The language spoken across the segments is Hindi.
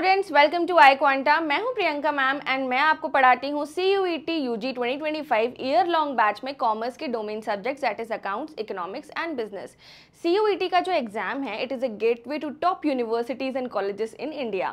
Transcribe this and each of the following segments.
students friends welcome to iQuanta मैं हूं प्रियंका मैम एंड मैं आपको पढ़ाती हूं C U E T U G twenty twenty five year long batch में कॉमर्स के domain subjects that is accounts economics and business C U E T का जो एग्जाम है it is a gateway to top universities and colleges in India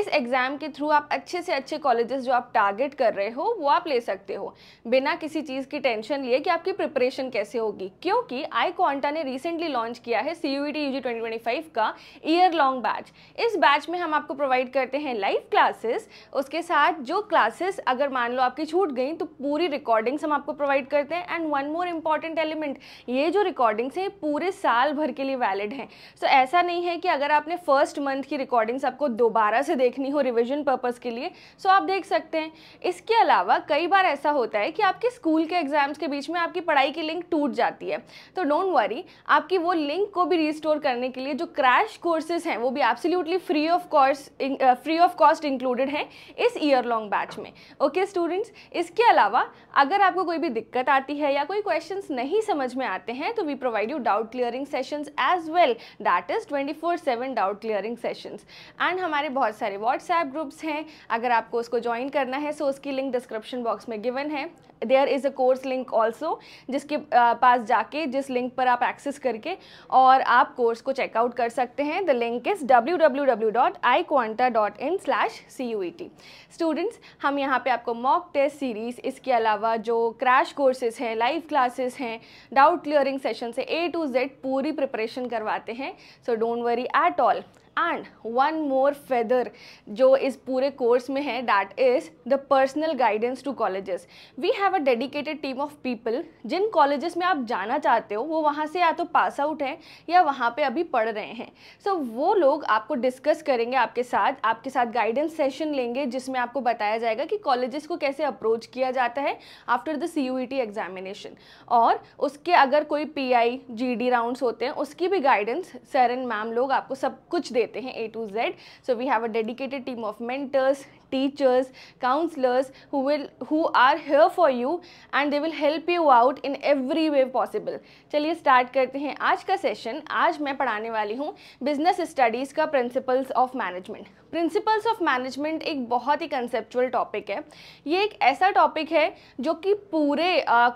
इस एग्ज़ाम के थ्रू आप अच्छे से अच्छे कॉलेजेस जो आप टारगेट कर रहे हो वो आप ले सकते हो बिना किसी चीज़ की टेंशन लिए कि आपकी प्रिपरेशन कैसे होगी क्योंकि आई क्वांटा ने रिसेंटली लॉन्च किया है C U E T U G twenty twenty five का ईयर लॉन्ग बैच इस बैच में हम आपको प्रोवाइड करते हैं लाइव क्लासेस उसके साथ जो क्लासेस अगर मान लो आपकी छूट गई तो पूरी रिकॉर्डिंग्स हम आपको प्रोवाइड करते हैं and one more important element ये जो रिकॉर्डिंग्स हैं पूरे साल भर के लिए वैलिड हैं सो so, ऐसा नहीं है कि अगर आपने फर्स्ट मंथ की रिकॉर्डिंग्स आपको दोबारा से देखनी हो रिविजन पर्पज़ के लिए सो so आप देख सकते हैं इसके अलावा कई बार ऐसा होता है कि आपके स्कूल के एग्जाम्स के बीच में आपकी पढ़ाई की लिंक टूट जाती है तो डोंट वरी आपकी वो लिंक को भी रिस्टोर करने के लिए जो क्रैश कोर्सेज हैं वो भी absolutely free of cost free of cost included हैं इस ईयर लॉन्ग बैच में ओके okay, स्टूडेंट्स इसके अलावा अगर आपको कोई भी दिक्कत आती है या कोई क्वेश्चंस नहीं समझ में आते हैं तो we provide you doubt clearing sessions as well that is twenty four seven doubt clearing sessions and हमारे बहुत सारे व्हाट्सएप ग्रुप्स हैं अगर आपको उसको ज्वाइन करना है सो उसकी लिंक डिस्क्रिप्शन बॉक्स में गिवन है there is a course link also जिसके पास जाके जिस लिंक पर आप एक्सेस करके और आप कोर्स को चेकआउट कर सकते हैं the link is W W W dot iQuanta dot in slash C U E T students हम यहाँ पर आपको मॉक टेस्ट सीरीज़ इसके अलावा जो क्रैश कोर्सेज हैं लाइव क्लासेस हैं डाउट क्लियरिंग सेशन से ए टू जेड पूरी प्रिपरेशन करवाते हैं so don't worry at all and one more feather जो इस पूरे कोर्स में है that is the personal guidance to colleges we have a dedicated team of people जिन कॉलेजेस में आप जाना चाहते हो वो वहाँ से या तो पास आउट हैं या वहाँ पे अभी पढ़ रहे हैं सो so, वो लोग आपको डिस्कस करेंगे आपके साथ आपके साथ गाइडेंस सेशन लेंगे जिसमें आपको बताया जाएगा कि कॉलेजेस को कैसे अप्रोच किया जाता है after the C U E T examination और उसके अगर कोई P I G D rounds होते हैं उसकी भी गाइडेंस सर एंड मैम लोग आपको सब कुछ दे लेते हैं A to Z so we have a dedicated team of mentors teachers counselors who will who are here for you and they will help you out in every way possible चलिए start करते हैं आज का session आज मैं पढ़ाने वाली हूँ business studies का principles of management principles of management एक बहुत ही कंसेप्चुअल टॉपिक है ये एक ऐसा टॉपिक है जो कि पूरे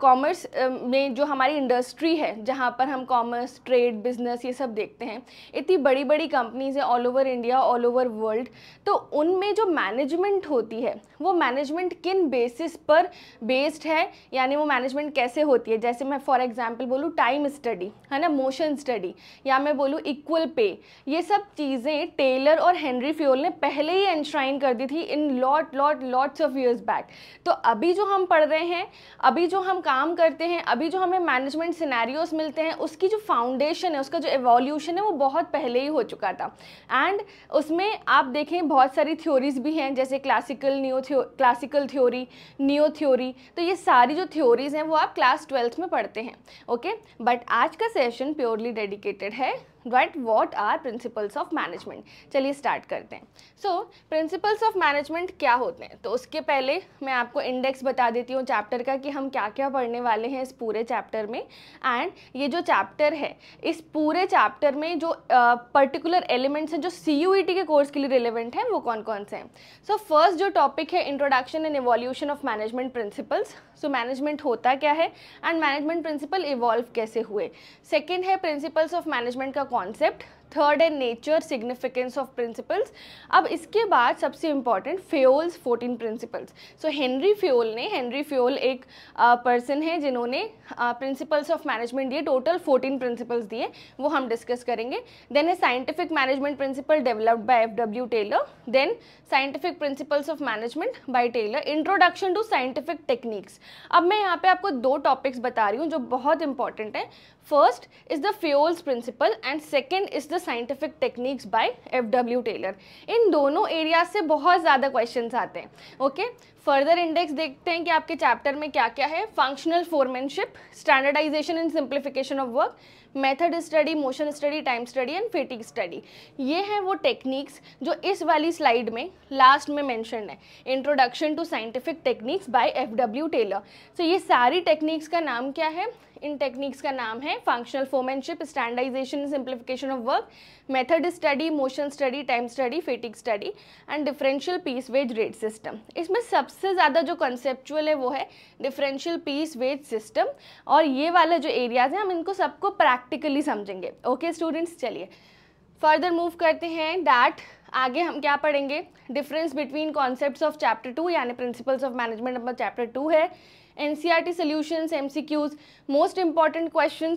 कॉमर्स में जो हमारी इंडस्ट्री है जहाँ पर हम कॉमर्स ट्रेड बिजनेस ये सब देखते हैं इतनी बड़ी बड़ी कंपनीज हैं all over India all over world तो उनमें जो मैनेजमेंट मैनेजमेंट होती है वो मैनेजमेंट किन बेसिस पर बेस्ड है यानी वो मैनेजमेंट कैसे होती है जैसे मैं फॉर एग्जांपल बोलूँ टाइम स्टडी है ना मोशन स्टडी या मैं बोलूँ इक्वल पे ये सब चीज़ें टेलर और हेनरी फ्योल ने पहले ही एंश्राइन कर दी थी in lot lot lots of years back तो अभी जो हम पढ़ रहे हैं अभी जो हम काम करते हैं अभी जो हमें मैनेजमेंट सिनेरियोस मिलते हैं उसकी जो फाउंडेशन है उसका जो एवोल्यूशन है वो बहुत पहले ही हो चुका था एंड उसमें आप देखें बहुत सारी थ्योरीज भी हैं जैसे जैसे क्लासिकल न्यू थियो क्लासिकल थ्योरी न्यू थ्योरी तो ये सारी जो थ्योरीज़ हैं वो आप क्लास ट्वेल्थ में पढ़ते हैं ओके बट आज का सेशन प्योरली डेडिकेटेड है but what are principles of management चलिए स्टार्ट करते हैं सो प्रिंसिपल्स ऑफ मैनेजमेंट क्या होते हैं तो उसके पहले मैं आपको इंडेक्स बता देती हूँ चैप्टर का कि हम क्या क्या पढ़ने वाले हैं इस पूरे चैप्टर में एंड ये जो चैप्टर है इस पूरे चैप्टर में जो पर्टिकुलर एलिमेंट्स हैं जो सी यू ई टी के कोर्स के लिए रिलेवेंट हैं वो कौन कौन से हैं सो फर्स्ट जो टॉपिक है introduction and evolution of management principles so management होता क्या है एंड मैनेजमेंट प्रिंसिपल इवॉल्व कैसे हुए सेकेंड है प्रिंसिपल्स ऑफ मैनेजमेंट का concept third and nature significance of principles अब इसके बाद सबसे important Fayol's fourteen principles so Henry Fayol ने हेनरी फ्योल एक पर्सन uh, है जिन्होंने प्रिंसिपल्स ऑफ मैनेजमेंट दिए टोटल फोर्टीन प्रिंसिपल्स दिए वो हम डिस्कस करेंगे देन है scientific management principle developed by F W Taylor then scientific principles of management by Taylor introduction to scientific techniques अब मैं यहाँ पे आपको दो टॉपिक्स बता रही हूँ जो बहुत इंपॉर्टेंट है first is the Fayol's principle and second is the scientific techniques by F W Taylor इन दोनों एरिया से बहुत ज़्यादा क्वेश्चन आते हैं ओके फर्दर इंडेक्स देखते हैं कि आपके चैप्टर में क्या क्या है functional foremanship standardisation and simplification of work method study motion study time study and fatigue study ये हैं वो टेक्निक्स जो इस वाली स्लाइड में लास्ट में मैंशन है introduction to scientific techniques by F W Taylor so ये सारी टेक्निक्स का नाम क्या है इन टेक्निक्स का नाम है functional foremanship standardisation simplification of work method study motion study time study fatigue study and differential piece wage rate system इसमें सबसे ज़्यादा जो कंसेप्चुअल है वो है डिफरेंशियल पीस वेज सिस्टम और ये वाला जो एरियाज हैं हम इनको सबको प्रैक्टिकली समझेंगे ओके स्टूडेंट्स चलिए फर्दर मूव करते हैं डैट आगे हम क्या पढ़ेंगे difference between concepts of chapter two यानी principles of management number chapter two है N C R T solutions M C Qs most important question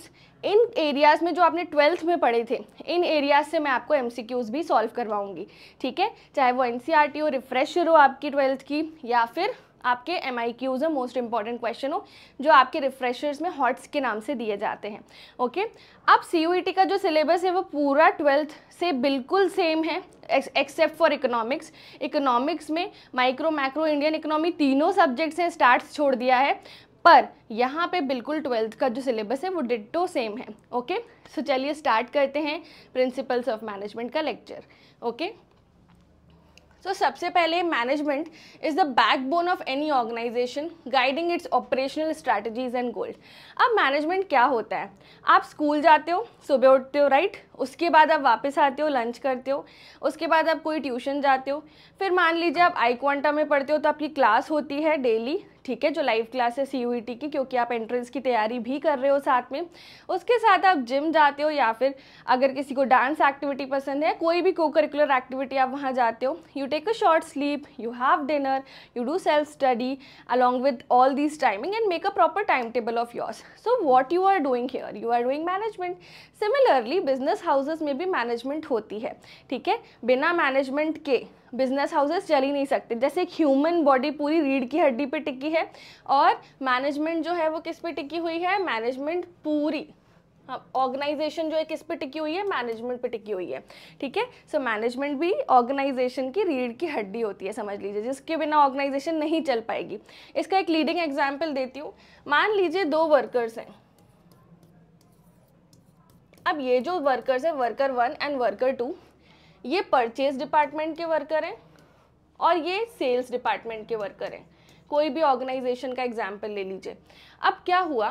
इन एरियाज़ में जो आपने ट्वेल्थ में पढ़े थे इन एरियाज़ से मैं आपको एम सी क्यूज़ भी सॉल्व करवाऊँगी ठीक है चाहे वो एन सी आर टी हो रिफ्रेशर हो आपकी ट्वेल्थ की या फिर आपके एम आई क्यूज़ और मोस्ट इंपॉर्टेंट क्वेश्चन हो जो आपके रिफ्रेशर्स में हॉट्स के नाम से दिए जाते हैं ओके अब सी यू ई टी का जो सिलेबस है वो पूरा ट्वेल्थ से बिल्कुल सेम है एक्सेप्ट फॉर इकोनॉमिक्स इकोनॉमिक्स में माइक्रो मैक्रो इंडियन इकोनॉमी तीनों सब्जेक्ट्स हैं स्टार्ट छोड़ दिया है पर यहाँ पे बिल्कुल ट्वेल्थ का जो सिलेबस है वो डिट्टो सेम है ओके सो चलिए स्टार्ट करते हैं प्रिंसिपल्स ऑफ मैनेजमेंट का लेक्चर ओके सो so, सबसे पहले management is the backbone of any organisation guiding its operational strategies and goals अब मैनेजमेंट क्या होता है आप स्कूल जाते हो सुबह उठते हो राइट उसके बाद आप वापस आते हो लंच करते हो उसके बाद आप कोई ट्यूशन जाते हो फिर मान लीजिए आप आई क्वांटा में पढ़ते हो तो आपकी क्लास होती है डेली ठीक है जो लाइव क्लासेस सी की क्योंकि आप एंट्रेंस की तैयारी भी कर रहे हो साथ में उसके साथ आप जिम जाते हो या फिर अगर किसी को डांस एक्टिविटी पसंद है कोई भी को करिकुलर एक्टिविटी आप वहाँ जाते हो you take a short sleep you have dinner you do self study along with all this timing and make a proper time table of yours so what you are doing here you are doing management similarly business houses में भी मैनेजमेंट होती है ठीक है बिना मैनेजमेंट के बिजनेस हाउसेस चल ही नहीं सकते जैसे एक ह्यूमन बॉडी पूरी रीढ़ की हड्डी पे टिकी है और मैनेजमेंट जो है वो किस पे टिकी हुई है मैनेजमेंट पूरी ऑर्गेनाइजेशन हाँ, जो है किस पे टिकी हुई है मैनेजमेंट पे टिकी हुई है ठीक है सो मैनेजमेंट भी ऑर्गेनाइजेशन की रीढ़ की हड्डी होती है समझ लीजिए जिसके बिना ऑर्गेनाइजेशन नहीं चल पाएगी इसका एक लीडिंग एग्जाम्पल देती हूँ मान लीजिए दो वर्कर्स हैं अब ये जो वर्कर्स है worker one and worker two ये परचेज डिपार्टमेंट के वर्कर हैं और ये सेल्स डिपार्टमेंट के वर्कर हैं कोई भी ऑर्गेनाइजेशन का एग्जाम्पल ले लीजिए अब क्या हुआ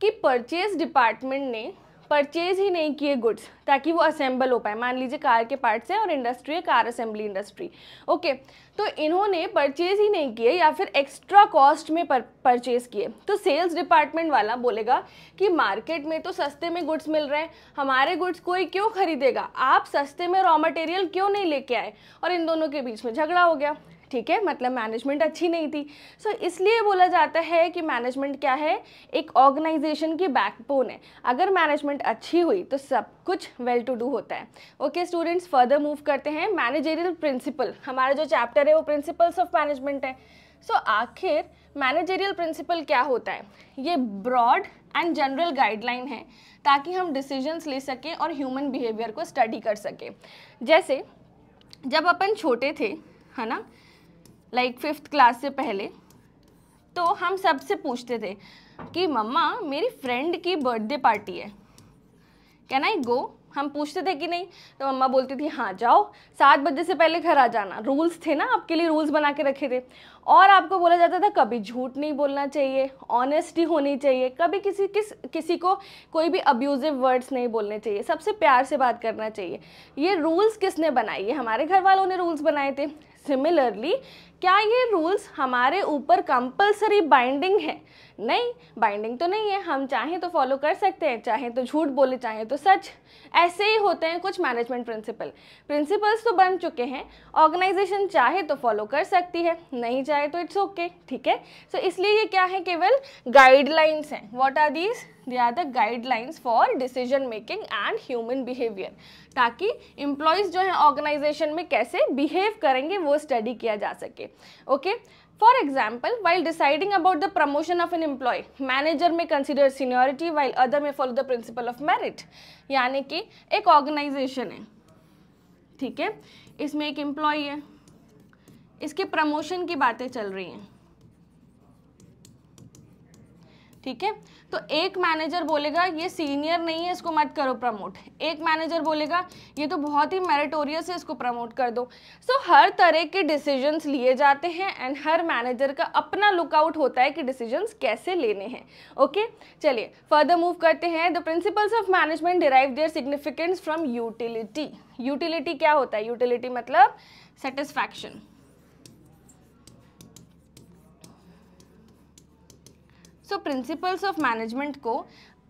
कि परचेज डिपार्टमेंट ने परचेज ही नहीं किए गुड्स ताकि वो असेंबल हो पाए मान लीजिए कार के पार्ट्स हैं और इंडस्ट्री है कार असेंबली इंडस्ट्री ओके तो इन्होंने परचेज ही नहीं किए या फिर एक्स्ट्रा कॉस्ट में पर, परचेज किए तो सेल्स डिपार्टमेंट वाला बोलेगा कि मार्केट में तो सस्ते में गुड्स मिल रहे हैं हमारे गुड्स कोई क्यों खरीदेगा आप सस्ते में रॉ मटेरियल क्यों नहीं लेके आए और इन दोनों के बीच में झगड़ा हो गया ठीक है मतलब मैनेजमेंट अच्छी नहीं थी सो so, इसलिए बोला जाता है कि मैनेजमेंट क्या है एक ऑर्गेनाइजेशन की बैकबोन है अगर मैनेजमेंट अच्छी हुई तो सब कुछ वेल टू डू होता है ओके स्टूडेंट्स फर्दर मूव करते हैं मैनेजेरियल प्रिंसिपल हमारा जो चैप्टर है वो प्रिंसिपल्स ऑफ मैनेजमेंट है सो so, आखिर मैनेजेरियल प्रिंसिपल क्या होता है ये ब्रॉड एंड जनरल गाइडलाइन है ताकि हम डिसीजंस ले सकें और ह्यूमन बिहेवियर को स्टडी कर सकें जैसे जब अपन छोटे थे है ना लाइक फिफ्थ क्लास से पहले तो हम सबसे पूछते थे कि मम्मा मेरी फ्रेंड की बर्थडे पार्टी है कैन आई गो हम पूछते थे कि नहीं तो मम्मा बोलती थी हाँ जाओ सात बजे से पहले घर आ जाना रूल्स थे ना आपके लिए रूल्स बना के रखे थे और आपको बोला जाता था कभी झूठ नहीं बोलना चाहिए ऑनेस्टी होनी चाहिए कभी किसी किस किसी को कोई भी अब्यूज़िव वर्ड्स नहीं बोलने चाहिए सबसे प्यार से बात करना चाहिए ये रूल्स किसने बनाए ये हमारे घर वालों ने रूल्स बनाए थे सिमिलरली क्या ये रूल्स हमारे ऊपर कंपलसरी बाइंडिंग है नहीं बाइंडिंग तो नहीं है हम चाहें तो फॉलो कर सकते हैं चाहें तो झूठ बोले चाहें तो सच ऐसे ही होते हैं कुछ मैनेजमेंट प्रिंसिपल प्रिंसिपल्स तो बन चुके हैं ऑर्गेनाइजेशन चाहे तो फॉलो कर सकती है नहीं चाहे तो इट्स ओके ठीक है सो इसलिए ये क्या है केवल गाइडलाइंस हैं what are these they are the guidelines for decision making and human behaviour ताकि एम्प्लॉयज़ जो हैं ऑर्गेनाइजेशन में कैसे बिहेव करेंगे वो स्टडी किया जा सके okay for example while deciding about the promotion of an employee manager में कंसिडर सीनियोरिटी वाइल अदर में follow the principle of merit यानी कि एक ऑर्गेनाइजेशन है ठीक है इसमें एक एम्प्लॉय है इसके प्रमोशन की बातें चल रही हैं ठीक है तो एक मैनेजर बोलेगा ये सीनियर नहीं है इसको मत करो प्रमोट एक मैनेजर बोलेगा ये तो बहुत ही मेरिटोरियस है इसको प्रमोट कर दो सो so, हर तरह के डिसीजंस लिए जाते हैं एंड हर मैनेजर का अपना लुकआउट होता है कि डिसीजंस कैसे लेने हैं ओके चलिए फर्दर मूव करते हैं the principles of management derive their significance from utility utility क्या होता है यूटिलिटी मतलब satisfaction so principles of management को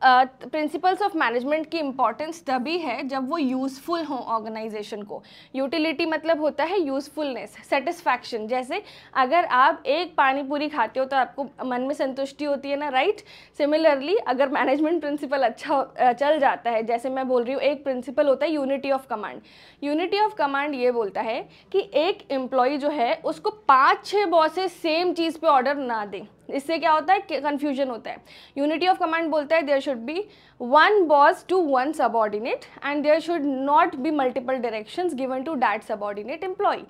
प्रिंसिपल्स ऑफ मैनेजमेंट की इम्पॉर्टेंस तभी है जब वो यूज़फुल हों ऑर्गेनाइजेशन को यूटिलिटी मतलब होता है यूज़फुलनेस सेटिस्फैक्शन जैसे अगर आप एक पानी पूरी खाते हो तो आपको मन में संतुष्टि होती है ना राइट सिमिलरली अगर मैनेजमेंट प्रिंसिपल अच्छा चल जाता है जैसे मैं बोल रही हूँ एक प्रिंसिपल होता है unity of command unity of command ये बोलता है कि एक एम्प्लॉय जो है उसको पाँच छः बॉसेस सेम चीज़ पर ऑर्डर ना दें इससे क्या होता है कन्फ्यूजन होता है यूनिटी ऑफ कमांड बोलता है there should be one boss to one subordinate and there should not be multiple directions given to that ordinate employee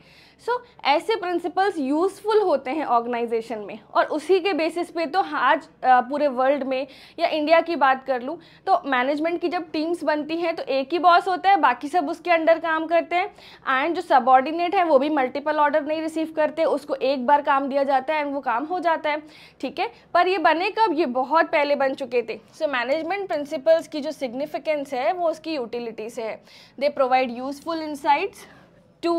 so so, ऐसे प्रिंसिपल्स यूज़फुल होते हैं ऑर्गेनाइजेशन में और उसी के बेसिस पे तो आज पूरे वर्ल्ड में या इंडिया की बात कर लूँ तो मैनेजमेंट की जब टीम्स बनती हैं तो एक ही बॉस होता है बाकी सब उसके अंडर काम करते हैं एंड जो सबॉर्डिनेट है वो भी मल्टीपल ऑर्डर नहीं रिसीव करते उसको एक बार काम दिया जाता है एंड वो काम हो जाता है ठीक है पर ये बने कब ये बहुत पहले बन चुके थे सो मैनेजमेंट प्रिंसिपल्स की जो सिग्निफिकेंस है वो उसकी यूटिलिटी से है they provide useful insights to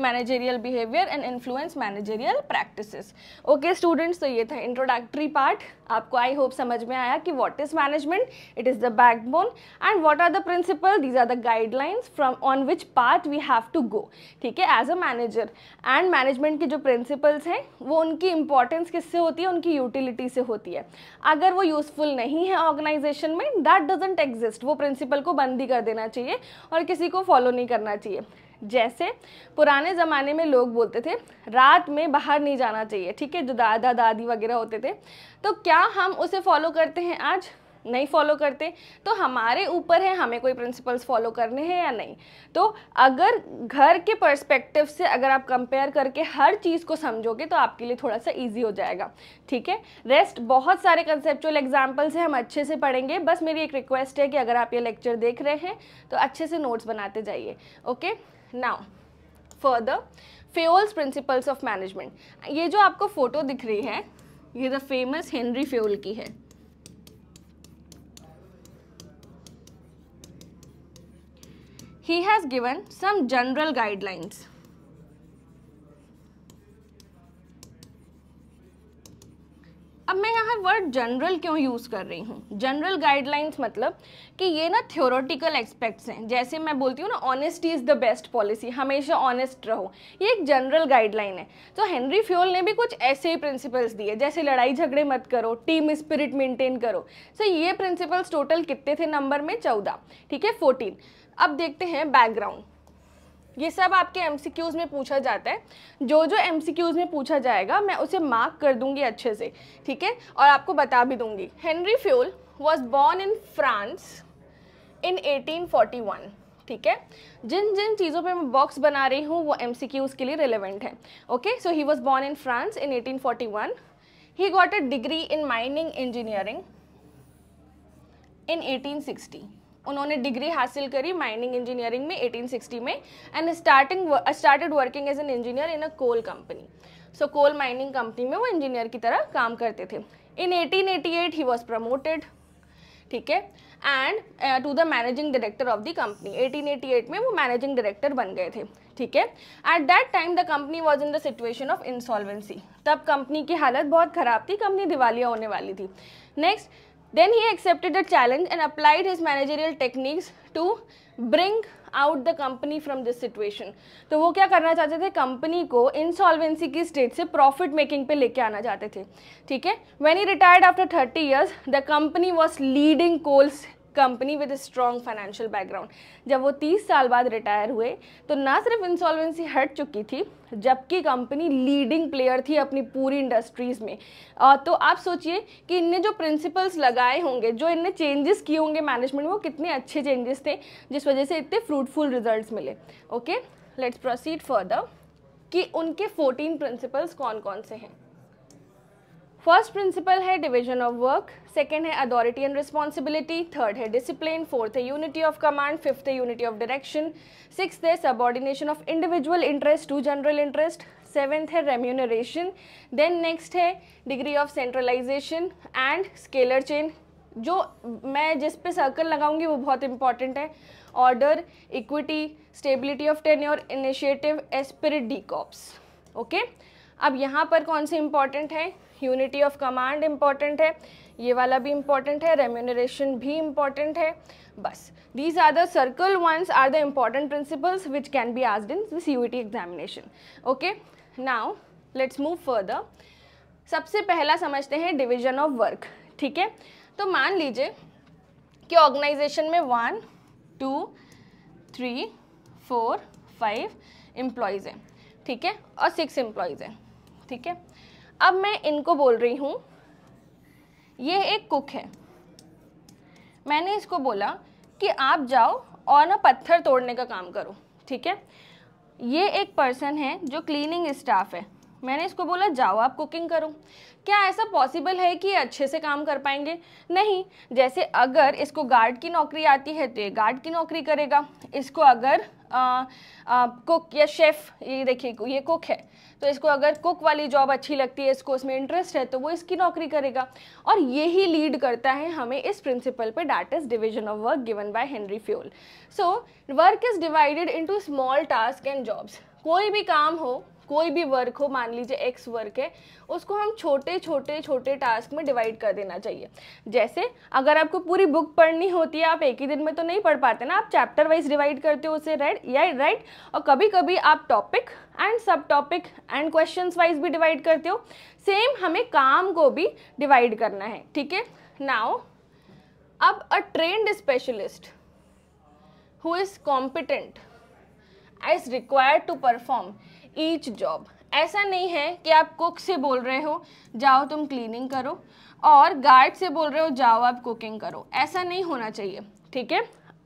managerial behaviour and influence managerial practices okay students तो ये था इंट्रोडक्टरी पार्ट आपको आई होप समझ में आया कि what is management it is the backbone and what are the principle these are the guidelines from on which part we have to go ठीक है as a manager and management के जो प्रिंसिपल्स हैं वो उनकी इंपॉर्टेंस किससे होती है उनकी यूटिलिटी से होती है अगर वो यूज़फुल नहीं है ऑर्गेनाइजेशन में दैट डजेंट एग्जिस्ट वो प्रिंसिपल को बंद ही कर देना चाहिए और किसी को फॉलो नहीं करना चाहिए जैसे पुराने ज़माने में लोग बोलते थे रात में बाहर नहीं जाना चाहिए ठीक है जो दादा दादी वगैरह होते थे तो क्या हम उसे फॉलो करते हैं आज नहीं फॉलो करते तो हमारे ऊपर है हमें कोई प्रिंसिपल्स फॉलो करने हैं या नहीं तो अगर घर के पर्सपेक्टिव से अगर आप कंपेयर करके हर चीज़ को समझोगे तो आपके लिए थोड़ा सा इजी हो जाएगा ठीक है रेस्ट बहुत सारे कंसेप्चुअल एग्जाम्पल्स हैं हम अच्छे से पढ़ेंगे बस मेरी एक रिक्वेस्ट है कि अगर आप ये लेक्चर देख रहे हैं तो अच्छे से नोट्स बनाते जाइए okay now further Fayol's principles of management ये जो आपको फोटो दिख रही है ये द फेमस हेनरी फेओल की है he has given some general guidelines अब मैं यहाँ वर्ड जनरल क्यों यूज़ कर रही हूँ जनरल गाइडलाइंस मतलब कि ये ना थ्योरेटिकल एक्सपेक्ट्स हैं जैसे मैं बोलती हूँ ना honesty is the best policy हमेशा ऑनेस्ट रहो ये एक जनरल गाइडलाइन है तो हेनरी फ्योल ने भी कुछ ऐसे ही प्रिंसिपल्स दिए जैसे लड़ाई झगड़े मत करो टीम स्पिरिट मेंटेन करो सो ये प्रिंसिपल्स टोटल कितने थे नंबर में चौदह ठीक है फोर्टीन अब देखते हैं बैकग्राउंड ये सब आपके एमसीक्यूज़ में पूछा जाता है जो जो एमसीक्यूज़ में पूछा जाएगा मैं उसे मार्क कर दूंगी अच्छे से ठीक है और आपको बता भी दूंगी Henry Fayol was born in France in 1841 ठीक है जिन जिन चीज़ों पे मैं बॉक्स बना रही हूँ वो एम के लिए रिलेवेंट है okay so he was born in France in eighteen he got a degree in mining engineering in eighteen उन्होंने डिग्री हासिल करी माइनिंग इंजीनियरिंग में 1860 में and starting started working as an engineer in a coal company so coal mining company में वो इंजीनियर की तरह काम करते थे इन 1888 ही वाज प्रमोटेड ठीक है and to the managing director of the company 1888 में वो मैनेजिंग डायरेक्टर बन गए थे ठीक है at that time the company was in the situation of insolvency तब कंपनी की हालत बहुत ख़राब थी कंपनी दिवालिया होने वाली थी next Then he accepted the challenge and applied his managerial techniques to bring out the company from this situation तो वो क्या करना चाहते थे कंपनी को इनसॉल्वेंसी की स्टेज से प्रॉफिट मेकिंग पे लेके आना चाहते थे ठीक है when he retired after thirty years the company was leading coals company with strong financial background जब वो 30 साल बाद रिटायर हुए तो ना सिर्फ इंसॉल्वेंसी हट चुकी थी जबकि कंपनी लीडिंग प्लेयर थी अपनी पूरी इंडस्ट्रीज़ में आ, तो आप सोचिए कि इनने जो प्रिंसिपल्स लगाए होंगे जो इनने चेंजेस किए होंगे मैनेजमेंट में वो कितने अच्छे चेंजेस थे जिस वजह से इतने फ्रूटफुल रिजल्ट मिले ओके लेट्स प्रोसीड फर्दर कि उनके 14 प्रिंसिपल्स कौन कौन से हैं फर्स्ट प्रिंसिपल है डिवीजन ऑफ वर्क सेकेंड है अथॉरिटी एंड रिस्पॉन्सिबिलिटी थर्ड है डिसिप्लिन फोर्थ है यूनिटी ऑफ कमांड फिफ्थ है यूनिटी ऑफ डायरेक्शन सिक्स है subordination of individual interest to general interest seventh है रेम्यूनरेशन देन नेक्स्ट है degree of centralisation and scalar chain जो मैं जिस पे सर्कल लगाऊंगी वो बहुत इंपॉर्टेंट है order equity stability of tenure initiative esprit de corps okay अब यहाँ पर कौन से इंपॉर्टेंट हैं यूनिटी ऑफ कमांड इम्पॉर्टेंट है ये वाला भी इम्पॉर्टेंट है रेम्यूनरेशन भी इम्पॉर्टेंट है बस these are the crucial ones are the important principles which can be asked in this U examination okay now let's move further सबसे पहला समझते हैं डिविजन ऑफ वर्क ठीक है तो मान लीजिए कि ऑर्गेनाइजेशन में one two three four five employees हैं ठीक है और सिक्स एम्प्लॉयज़ हैं ठीक है अब मैं इनको बोल रही हूँ ये एक कुक है मैंने इसको बोला कि आप जाओ और ना पत्थर तोड़ने का काम करो ठीक है ये एक पर्सन है जो क्लीनिंग स्टाफ है मैंने इसको बोला जाओ आप कुकिंग करो क्या ऐसा पॉसिबल है कि अच्छे से काम कर पाएंगे नहीं जैसे अगर इसको गार्ड की नौकरी आती है तो ये गार्ड की नौकरी करेगा इसको अगर कुक या शेफ़ ये देखिए ये कुक है तो इसको अगर कुक वाली जॉब अच्छी लगती है इसको उसमें इंटरेस्ट है तो वो इसकी नौकरी करेगा और यही लीड करता है हमें इस प्रिंसिपल पे that is division of work given by Henry Fayol so work is divided into small task and jobs कोई भी काम हो कोई भी वर्क हो मान लीजिए एक्स वर्क है उसको हम छोटे छोटे छोटे टास्क में डिवाइड कर देना चाहिए जैसे अगर आपको पूरी बुक पढ़नी होती है आप एक ही दिन में तो नहीं पढ़ पाते ना आप चैप्टर वाइज डिवाइड करते हो उसे राइट या राइट और कभी कभी आप topic and sub topic and question wise भी डिवाइड करते हो सेम हमें काम को भी डिवाइड करना है ठीक है नाउ अब a trained specialist who is competent as required to perform each job ऐसा नहीं है कि आप कुक से बोल रहे हो जाओ तुम क्लीनिंग करो और गार्ड से बोल रहे हो जाओ आप कुकिंग करो ऐसा नहीं होना चाहिए ठीक है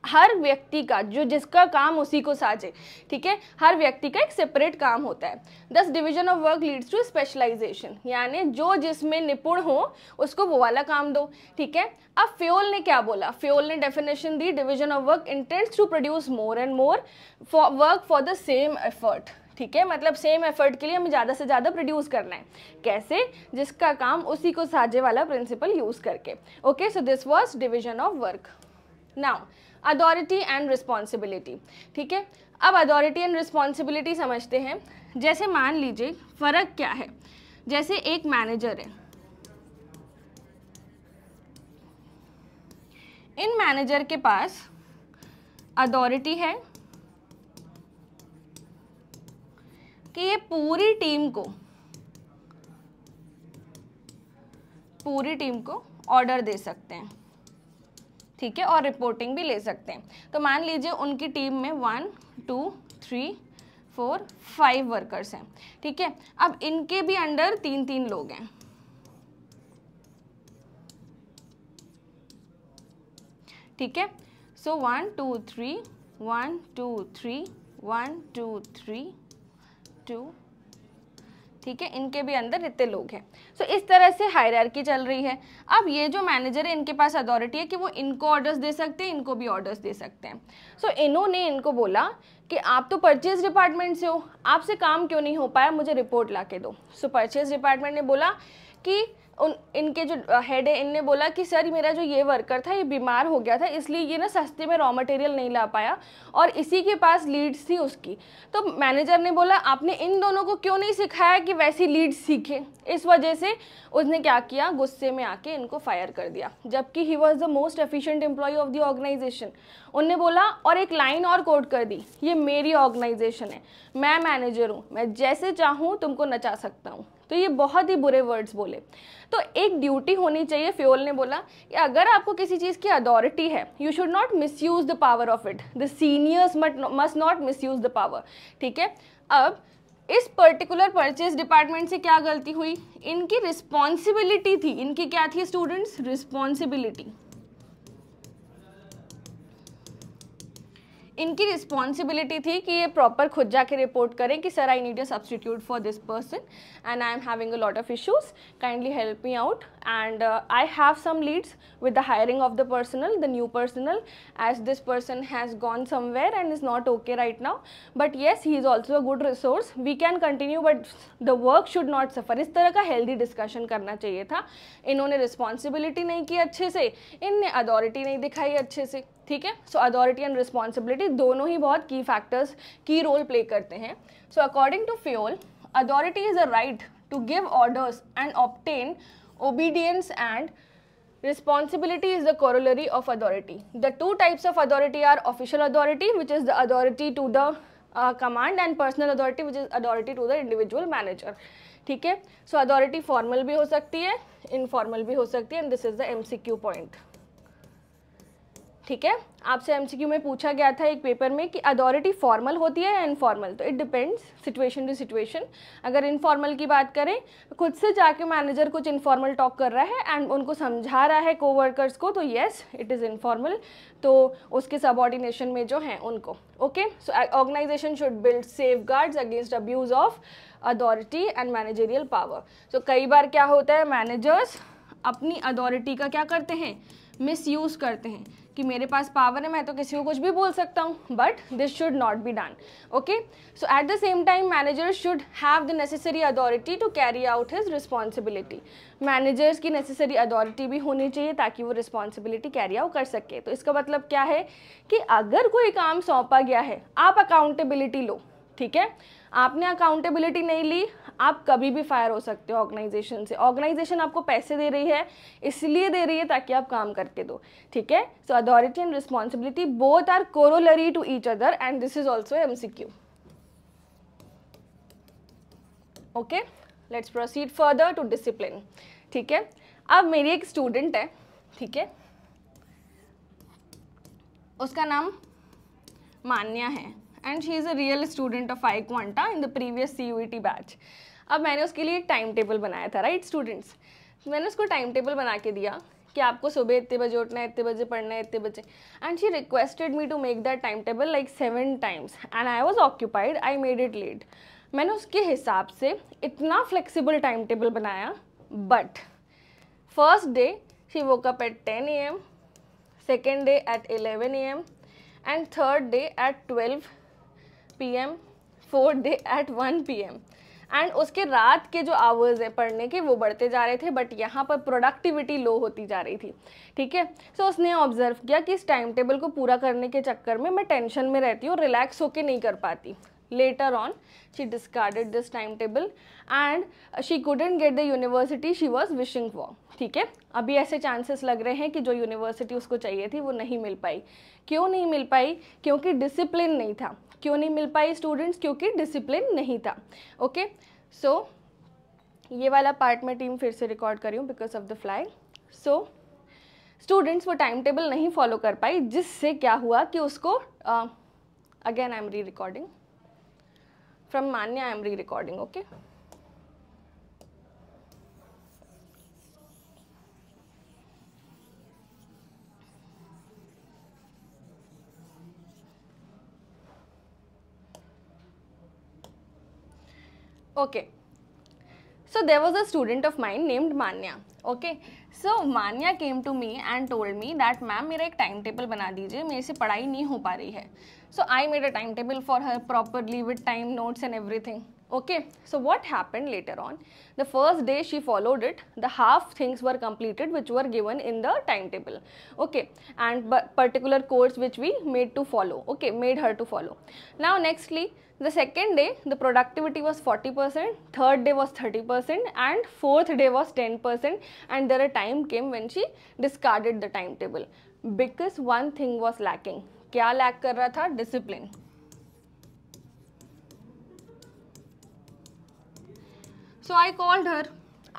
हर व्यक्ति का जो जिसका काम उसी को साझे ठीक है हर व्यक्ति का एक सेपरेट काम होता है thus division of work leads to specialisation यानी जो जिसमें निपुण हो उसको वो वाला काम दो ठीक है अब फ्योल ने क्या बोला फ्योल ने डेफिनेशन दी division of work intends to produce more and more for work for the same effort ठीक है मतलब सेम एफर्ट के लिए हमें ज़्यादा से ज़्यादा प्रोड्यूस करना है कैसे जिसका काम उसी को साझे वाला प्रिंसिपल यूज़ करके okay so this was division of work now authority and responsibility ठीक है अब अथॉरिटी एंड रिस्पॉन्सिबिलिटी समझते हैं जैसे मान लीजिए फ़र्क क्या है जैसे एक मैनेजर है इन मैनेजर के पास अथॉरिटी है कि ये पूरी टीम को पूरी टीम को ऑर्डर दे सकते हैं ठीक है और रिपोर्टिंग भी ले सकते हैं तो मान लीजिए उनकी टीम में one two three four five workers हैं ठीक है अब इनके भी अंडर तीन तीन लोग हैं ठीक है so one two three one two three one two three two ठीक है इनके भी अंदर इतने लोग हैं सो so, इस तरह से हायरकी चल रही है अब ये जो मैनेजर है इनके पास अथॉरिटी है कि वो इनको ऑर्डर्स दे सकते हैं इनको भी ऑर्डर्स दे सकते हैं सो so, इन्होंने इनको बोला कि आप तो परचेज डिपार्टमेंट से हो आपसे काम क्यों नहीं हो पाया मुझे रिपोर्ट ला के दो सो परचेज डिपार्टमेंट ने बोला कि उन इनके जो हेड है इनने बोला कि सर मेरा जो ये वर्कर था ये बीमार हो गया था इसलिए ये ना सस्ते में रॉ मटेरियल नहीं ला पाया और इसी के पास लीड्स थी उसकी तो मैनेजर ने बोला आपने इन दोनों को क्यों नहीं सिखाया कि वैसी लीड्स सीखें इस वजह से उसने क्या किया गुस्से में आके इनको फायर कर दिया जबकि he was the most efficient employee of the organisation उनने बोला और एक लाइन और कोट कर दी ये मेरी ऑर्गेनाइजेशन है मैं मैनेजर हूँ मैं जैसे चाहूँ तुमको नचा सकता हूँ तो ये बहुत ही बुरे वर्ड्स बोले तो एक ड्यूटी होनी चाहिए फ्योल ने बोला कि अगर आपको किसी चीज़ की अथॉरिटी है you should not misuse the power of it the seniors must must not misuse the power ठीक है अब इस पर्टिकुलर परचेज डिपार्टमेंट से क्या गलती हुई इनकी रिस्पॉन्सिबिलिटी थी इनकी क्या थी स्टूडेंट्स रिस्पॉन्सिबिलिटी इनकी रिस्पॉन्सिबिलिटी थी कि ये प्रॉपर खुद जाके रिपोर्ट करें कि sir I need a substitute for this person and I am having a lot of issues kindly help me out and uh, I have some leads with the hiring of the personnel, the new personnel as this person has gone somewhere and is not okay right now. But yes, he is also a good resource. We can continue but the work should not suffer. इस तरह का healthy discussion करना चाहिए था इन्होंने responsibility नहीं की अच्छे से इन्हें authority नहीं दिखाई अच्छे से ठीक है So authority and responsibility दोनों ही बहुत key factors, key role play करते हैं So according to Fayol authority is a right to give orders and obtain. Obedience and responsibility is the corollary of authority. The two types of authority are official authority which is the authority to the uh, command and personal authority which is authority to the individual manager. So, authority formal authority formal भी हो सकती है इनफॉर्मल भी हो सकती है एंड दिस इज द ठीक है आपसे एमसीक्यू में पूछा गया था एक पेपर में कि अथॉरिटी फॉर्मल होती है या इनफॉर्मल तो it depends situation to situation अगर इनफॉर्मल की बात करें खुद से जाके मैनेजर कुछ इनफॉर्मल टॉक कर रहा है एंड उनको समझा रहा है कोवर्कर्स को तो येस इट इज़ इनफॉर्मल तो उसके सबॉर्डिनेशन में जो हैं उनको okay so organisation should build safeguards against abuse of authority and managerial power so कई बार क्या होता है मैनेजर्स अपनी अथॉरिटी का क्या करते हैं मिस करते हैं कि मेरे पास पावर है मैं तो किसी को कुछ भी बोल सकता हूँ but this should not be done okay so at the same time manager should have the necessary authority to carry out his responsibility managers की नेसेसरी अथॉरिटी भी होनी चाहिए ताकि वो रिस्पॉन्सिबिलिटी कैरी आउट कर सके तो इसका मतलब क्या है कि अगर कोई काम सौंपा गया है आप अकाउंटेबिलिटी लो ठीक है आपने अकाउंटेबिलिटी नहीं ली आप कभी भी फायर हो सकते हो ऑर्गेनाइजेशन से ऑर्गेनाइजेशन आपको पैसे दे रही है इसलिए दे रही है ताकि आप काम करके दो ठीक है so authority and responsibility both are corollary to each other and this is also M C Q okay let's proceed further to discipline ठीक है अब मेरी एक स्टूडेंट है ठीक है उसका नाम मान्या है and she is a real student of iQuanta in the previous C U batch अब मैंने उसके लिए एक टाइम टेबल बनाया था राइट स्टूडेंट्स मैंने उसको टाइम टेबल बना के दिया कि आपको सुबह इतने बजे उठना है इतने बजे पढ़ना है इतने बजे and she requested me to make that time table like seven times and I was occupied I made it late मैंने उसके हिसाब से इतना फ्लेक्सिबल टाइम टेबल बनाया but first day she woke up at ten A M second day at eleven A M and third day at twelve P M four day at one P M and उसके रात के जो आवर्स है पढ़ने के वो बढ़ते जा रहे थे बट यहाँ पर प्रोडक्टिविटी लो होती जा रही थी ठीक है सो उसने ऑब्जर्व किया कि इस टाइम टेबल को पूरा करने के चक्कर में मैं टेंशन में रहती हूँ रिलैक्स होके नहीं कर पाती later on she discarded this time table and she couldn't get the university she was wishing for ठीक है अभी ऐसे चांसेस लग रहे हैं कि जो यूनिवर्सिटी उसको चाहिए थी वो नहीं मिल पाई क्यों नहीं मिल पाई क्योंकि डिसिप्लिन नहीं था क्यों नहीं मिल पाई स्टूडेंट्स क्योंकि डिसिप्लिन नहीं था ओके सो ये वाला पार्ट मैं टीम फिर से रिकॉर्ड करी हूँ because of the fly so students वो टाइम टेबल नहीं फॉलो कर पाई जिससे क्या हुआ कि उसको again I am rerecording from Manya I am rerecording okay okay so there was a student of mine named Manya okay so Manya came to me and told me that ma'am मेरा एक टाइम टेबल बना दीजिए मेरे से पढ़ाई नहीं हो पा रही है so I made a time table for her properly with time notes and everything Okay, so what happened later on? The first day she followed it, the half things were completed which were given in the timetable. Okay, and particular course which we made to follow. Okay, made her to follow. Now, nextly, the second day the productivity was 40%, third day was 30% and fourth day was 10% and there a time came when she discarded the timetable because one thing was lacking. Kya lack kar raha tha? Discipline. So I called her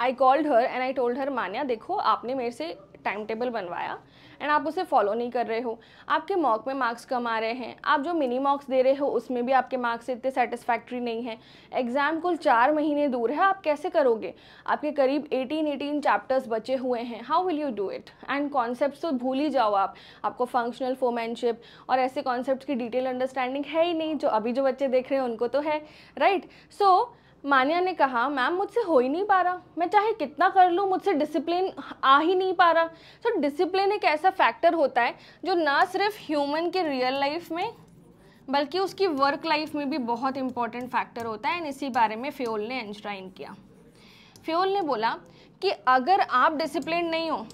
I called her and I told her Manya देखो आपने मेरे से टाइम टेबल बनवाया एंड आप उसे फॉलो नहीं कर रहे हो आपके मॉक में मार्क्स कम आ रहे हैं आप जो मिनी मॉक्स दे रहे हो उसमें भी आपके मार्क्स इतने सेटिस्फैक्ट्री नहीं है एग्ज़ाम कुल चार महीने दूर है आप कैसे करोगे आपके करीब 18 18 चैप्टर्स बचे हुए हैं how will you do it and concept तो भूल ही जाओ आप आपको फंक्शनल फोमैनशिप और ऐसे कॉन्सेप्ट की डिटेल अंडरस्टैंडिंग है ही नहीं जो अभी जो बच्चे देख रहे हैं उनको तो है राइट right? सो so, मानिया ने कहा मैम मुझसे हो ही नहीं पा रहा मैं चाहे कितना कर लूँ मुझसे डिसिप्लिन आ ही नहीं पा रहा सो so, डिसिप्लिन एक ऐसा फैक्टर होता है जो ना सिर्फ ह्यूमन के रियल लाइफ में बल्कि उसकी वर्क लाइफ में भी बहुत इंपॉर्टेंट फैक्टर होता है एंड इसी बारे में फ्योल ने एंश्राइन किया फ्योल ने बोला कि अगर आप डिसिप्लिन नहीं हो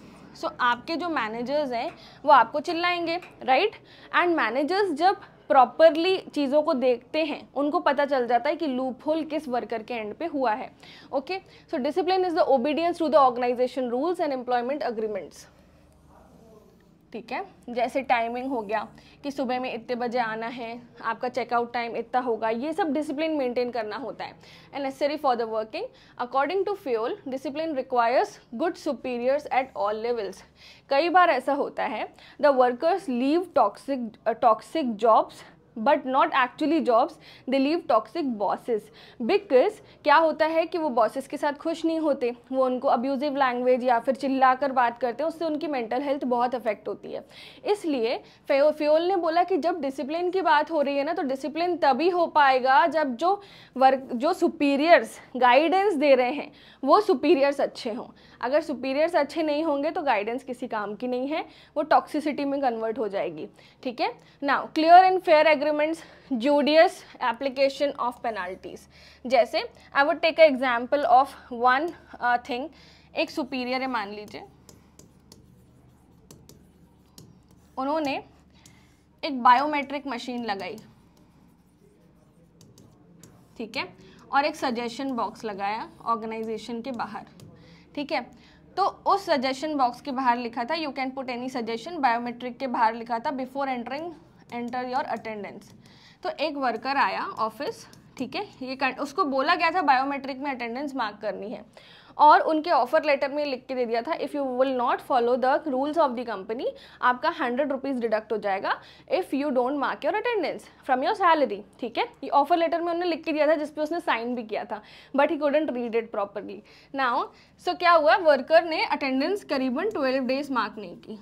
सो so आपके जो मैनेजर्स हैं वो आपको चिल्लाएंगे राइट एंड मैनेजर्स जब प्रॉपरली चीज़ों को देखते हैं उनको पता चल जाता है कि लूप होल किस वर्कर के एंड पे हुआ है okay so discipline is the obedience to the organisation rules and employment agreements ठीक है जैसे टाइमिंग हो गया कि सुबह में इतने बजे आना है आपका चेकआउट टाइम इतना होगा ये सब डिसिप्लिन मेंटेन करना होता है and necessary for the working according to Fayol discipline requires good superiors at all levels कई बार ऐसा होता है the workers leave toxic toxic jobs but not actually jobs they leave toxic bosses because क्या होता है कि वो बॉसेस के साथ खुश नहीं होते वो उनको अब्यूज़िव लैंग्वेज या फिर चिल्ला कर बात करते हैं उससे उनकी मेंटल हेल्थ बहुत अफेक्ट होती है इसलिए फेओ फ्योल ने बोला कि जब डिसिप्लिन की बात हो रही है ना तो डिसिप्लिन तभी हो पाएगा जब जो वर्क जो सुपीरियर्स गाइडेंस दे रहे हैं वो सुपीरियर्स अच्छे हों अगर सुपीरियर्स अच्छे नहीं होंगे तो गाइडेंस किसी काम की नहीं है वो टॉक्सिसिटी में कन्वर्ट हो जाएगी ठीक है ना clear and fair agreements judicious application of penalties जैसे I would take a example of one thing एक सुपीरियर है मान लीजिए उन्होंने एक बायोमेट्रिक मशीन लगाई ठीक है और एक सजेशन बॉक्स लगाया ऑर्गेनाइजेशन के बाहर ठीक है तो उस सजेशन बॉक्स के बाहर लिखा था you can put any suggestion biometric के बाहर लिखा था before entering enter your attendance तो एक वर्कर आया ऑफिस ठीक है ये उसको बोला गया था बायोमेट्रिक में अटेंडेंस मार्क करनी है और उनके ऑफर लेटर में लिख के दे दिया था if you will not follow the rules of the company आपका हंड्रेड रुपीज़ डिडक्ट हो जाएगा if you don't mark your attendance from your salary ठीक है ये ऑफर लेटर में उन्होंने लिख के दिया था जिसपे उसने साइन भी किया था but he couldn't read it properly now so क्या हुआ वर्कर ने अटेंडेंस करीबन ट्वेल्व डेज मार्क नहीं की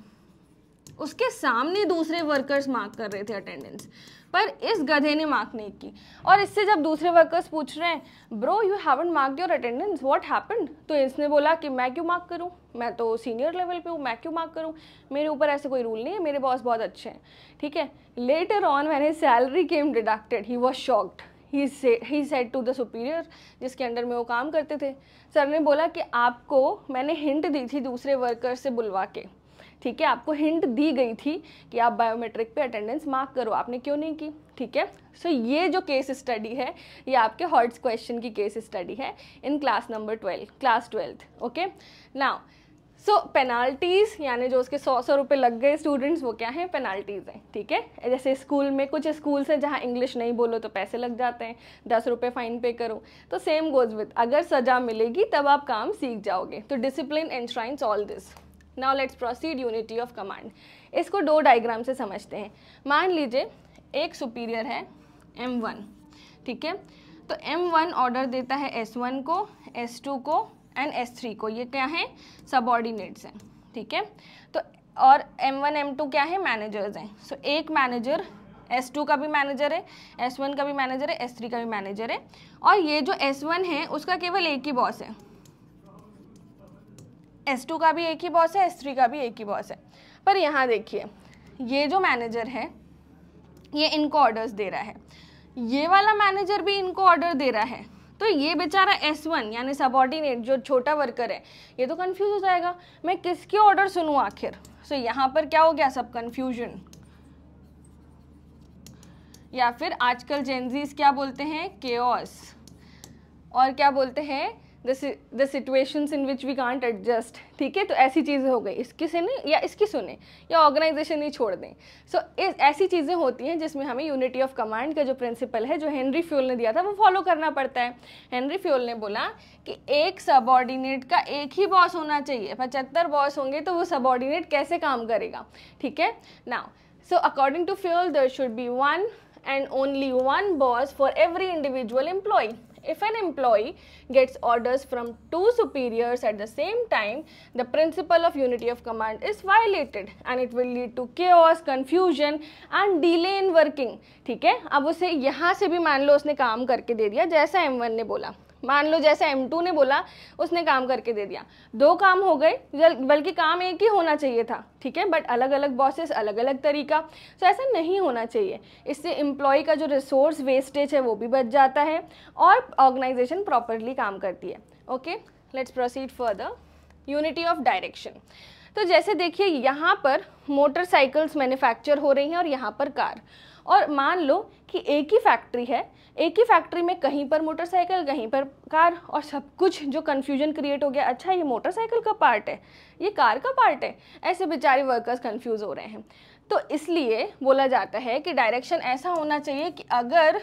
उसके सामने दूसरे वर्कर्स मार्क कर रहे थे अटेंडेंस पर इस गधे ने मार्क नहीं की और इससे जब दूसरे वर्कर्स पूछ रहे हैं bro you haven't mark your attendance what happen तो इसने बोला कि मैं क्यों मार्क करूँ मैं तो सीनियर लेवल पे हूँ मैं क्यों मार्क करूँ मेरे ऊपर ऐसे कोई रूल नहीं है मेरे बॉस बहुत अच्छे हैं ठीक है लेटर ऑन मैंने salary came deducted he was shocked he say he to the superior जिसके अंडर में वो काम करते थे सर ने बोला कि आपको मैंने हिंट दी थी दूसरे वर्कर से बुलवा के ठीक है आपको हिंट दी गई थी कि आप बायोमेट्रिक पे अटेंडेंस मार्क करो आपने क्यों नहीं की ठीक है सो so, ये जो केस स्टडी है ये आपके हॉट्स क्वेश्चन की केस स्टडी है in class number twelve class twelfth okay now so penalties यानी जो उसके सौ सौ रुपये लग गए स्टूडेंट्स वो क्या हैं पेनाल्टीज़ हैं ठीक है थीके? जैसे स्कूल में कुछ स्कूल्स हैं जहाँ इंग्लिश नहीं बोलो तो पैसे लग जाते हैं दस रुपये फ़ाइन पे करो तो सेम गोज़ विद अगर सज़ा मिलेगी तब आप काम सीख जाओगे तो discipline enshrines all this now let's proceed unity of command इसको दो डायग्राम से समझते हैं मान लीजिए एक सुपीरियर है एम वन ठीक है तो एम वन ऑर्डर देता है एस वन को एस टू को एंड एस थ्री को ये क्या है ऑर्डिनेट्स हैं ठीक है तो और एम वन एम टू क्या है मैनेजर्स हैं सो so, एक मैनेजर एस टू का भी मैनेजर है एस वन का भी मैनेजर है एस थ्री का भी मैनेजर है और ये जो एस वन है उसका केवल एक ही बॉस है एस टू का भी एक ही बॉस है एस थ्री का भी एक ही बॉस है पर यहाँ देखिए ये जो मैनेजर है ये इनको ऑर्डर्स दे रहा है ये वाला मैनेजर भी इनको ऑर्डर दे रहा है तो ये बेचारा एस वन यानी सबॉर्डिनेट जो छोटा वर्कर है ये तो कन्फ्यूज हो जाएगा मैं किसके ऑर्डर सुनूँ आखिर सो so, यहाँ पर क्या हो गया सब कन्फ्यूजन या फिर आजकल जेंजीज क्या बोलते हैं के और क्या बोलते हैं the situations in which we can't adjust ठीक है तो ऐसी चीज़ें हो गई इसकी सुने या इसकी सुने या ऑर्गेनाइजेशन ही छोड़ दें सो so, ऐसी चीज़ें होती हैं जिसमें हमें यूनिटी ऑफ कमांड का जो प्रिंसिपल है जो हेनरी फ्यूल ने दिया था वो फॉलो करना पड़ता है हेनरी फ्यूल ने बोला कि एक सबॉर्डिनेट का एक ही बॉस होना चाहिए पचहत्तर बॉस होंगे तो वो सबॉर्डिनेट कैसे काम करेगा ठीक है now so according to Fayol there should be one and only one boss for every individual employee If an employee gets orders from two superiors at the same time, the principle of unity of command is violated and it will lead to chaos, confusion and delay in working. ठीक है अब उसे यहाँ से भी मान लो उसने काम करके दे दिया जैसा M1 ने बोला मान लो जैसे M2 ने बोला उसने काम करके दे दिया दो काम हो गए बल्कि काम एक ही होना चाहिए था ठीक है बट अलग अलग बॉसेस अलग अलग तरीका सो ऐसा नहीं होना चाहिए इससे एम्प्लॉय का जो रिसोर्स वेस्टेज है वो भी बच जाता है और ऑर्गेनाइजेशन प्रॉपरली काम करती है okay let's proceed further unity of direction तो जैसे देखिए यहाँ पर मोटरसाइकिल्स मैन्युफैक्चर हो रही हैं और यहाँ पर कार और मान लो कि एक ही फैक्ट्री है एक ही फैक्ट्री में कहीं पर मोटरसाइकिल कहीं पर कार और सब कुछ जो कन्फ्यूजन क्रिएट हो गया अच्छा ये मोटरसाइकिल का पार्ट है ये कार का पार्ट है ऐसे बेचारे वर्कर्स कन्फ्यूज़ हो रहे हैं तो इसलिए बोला जाता है कि डायरेक्शन ऐसा होना चाहिए कि अगर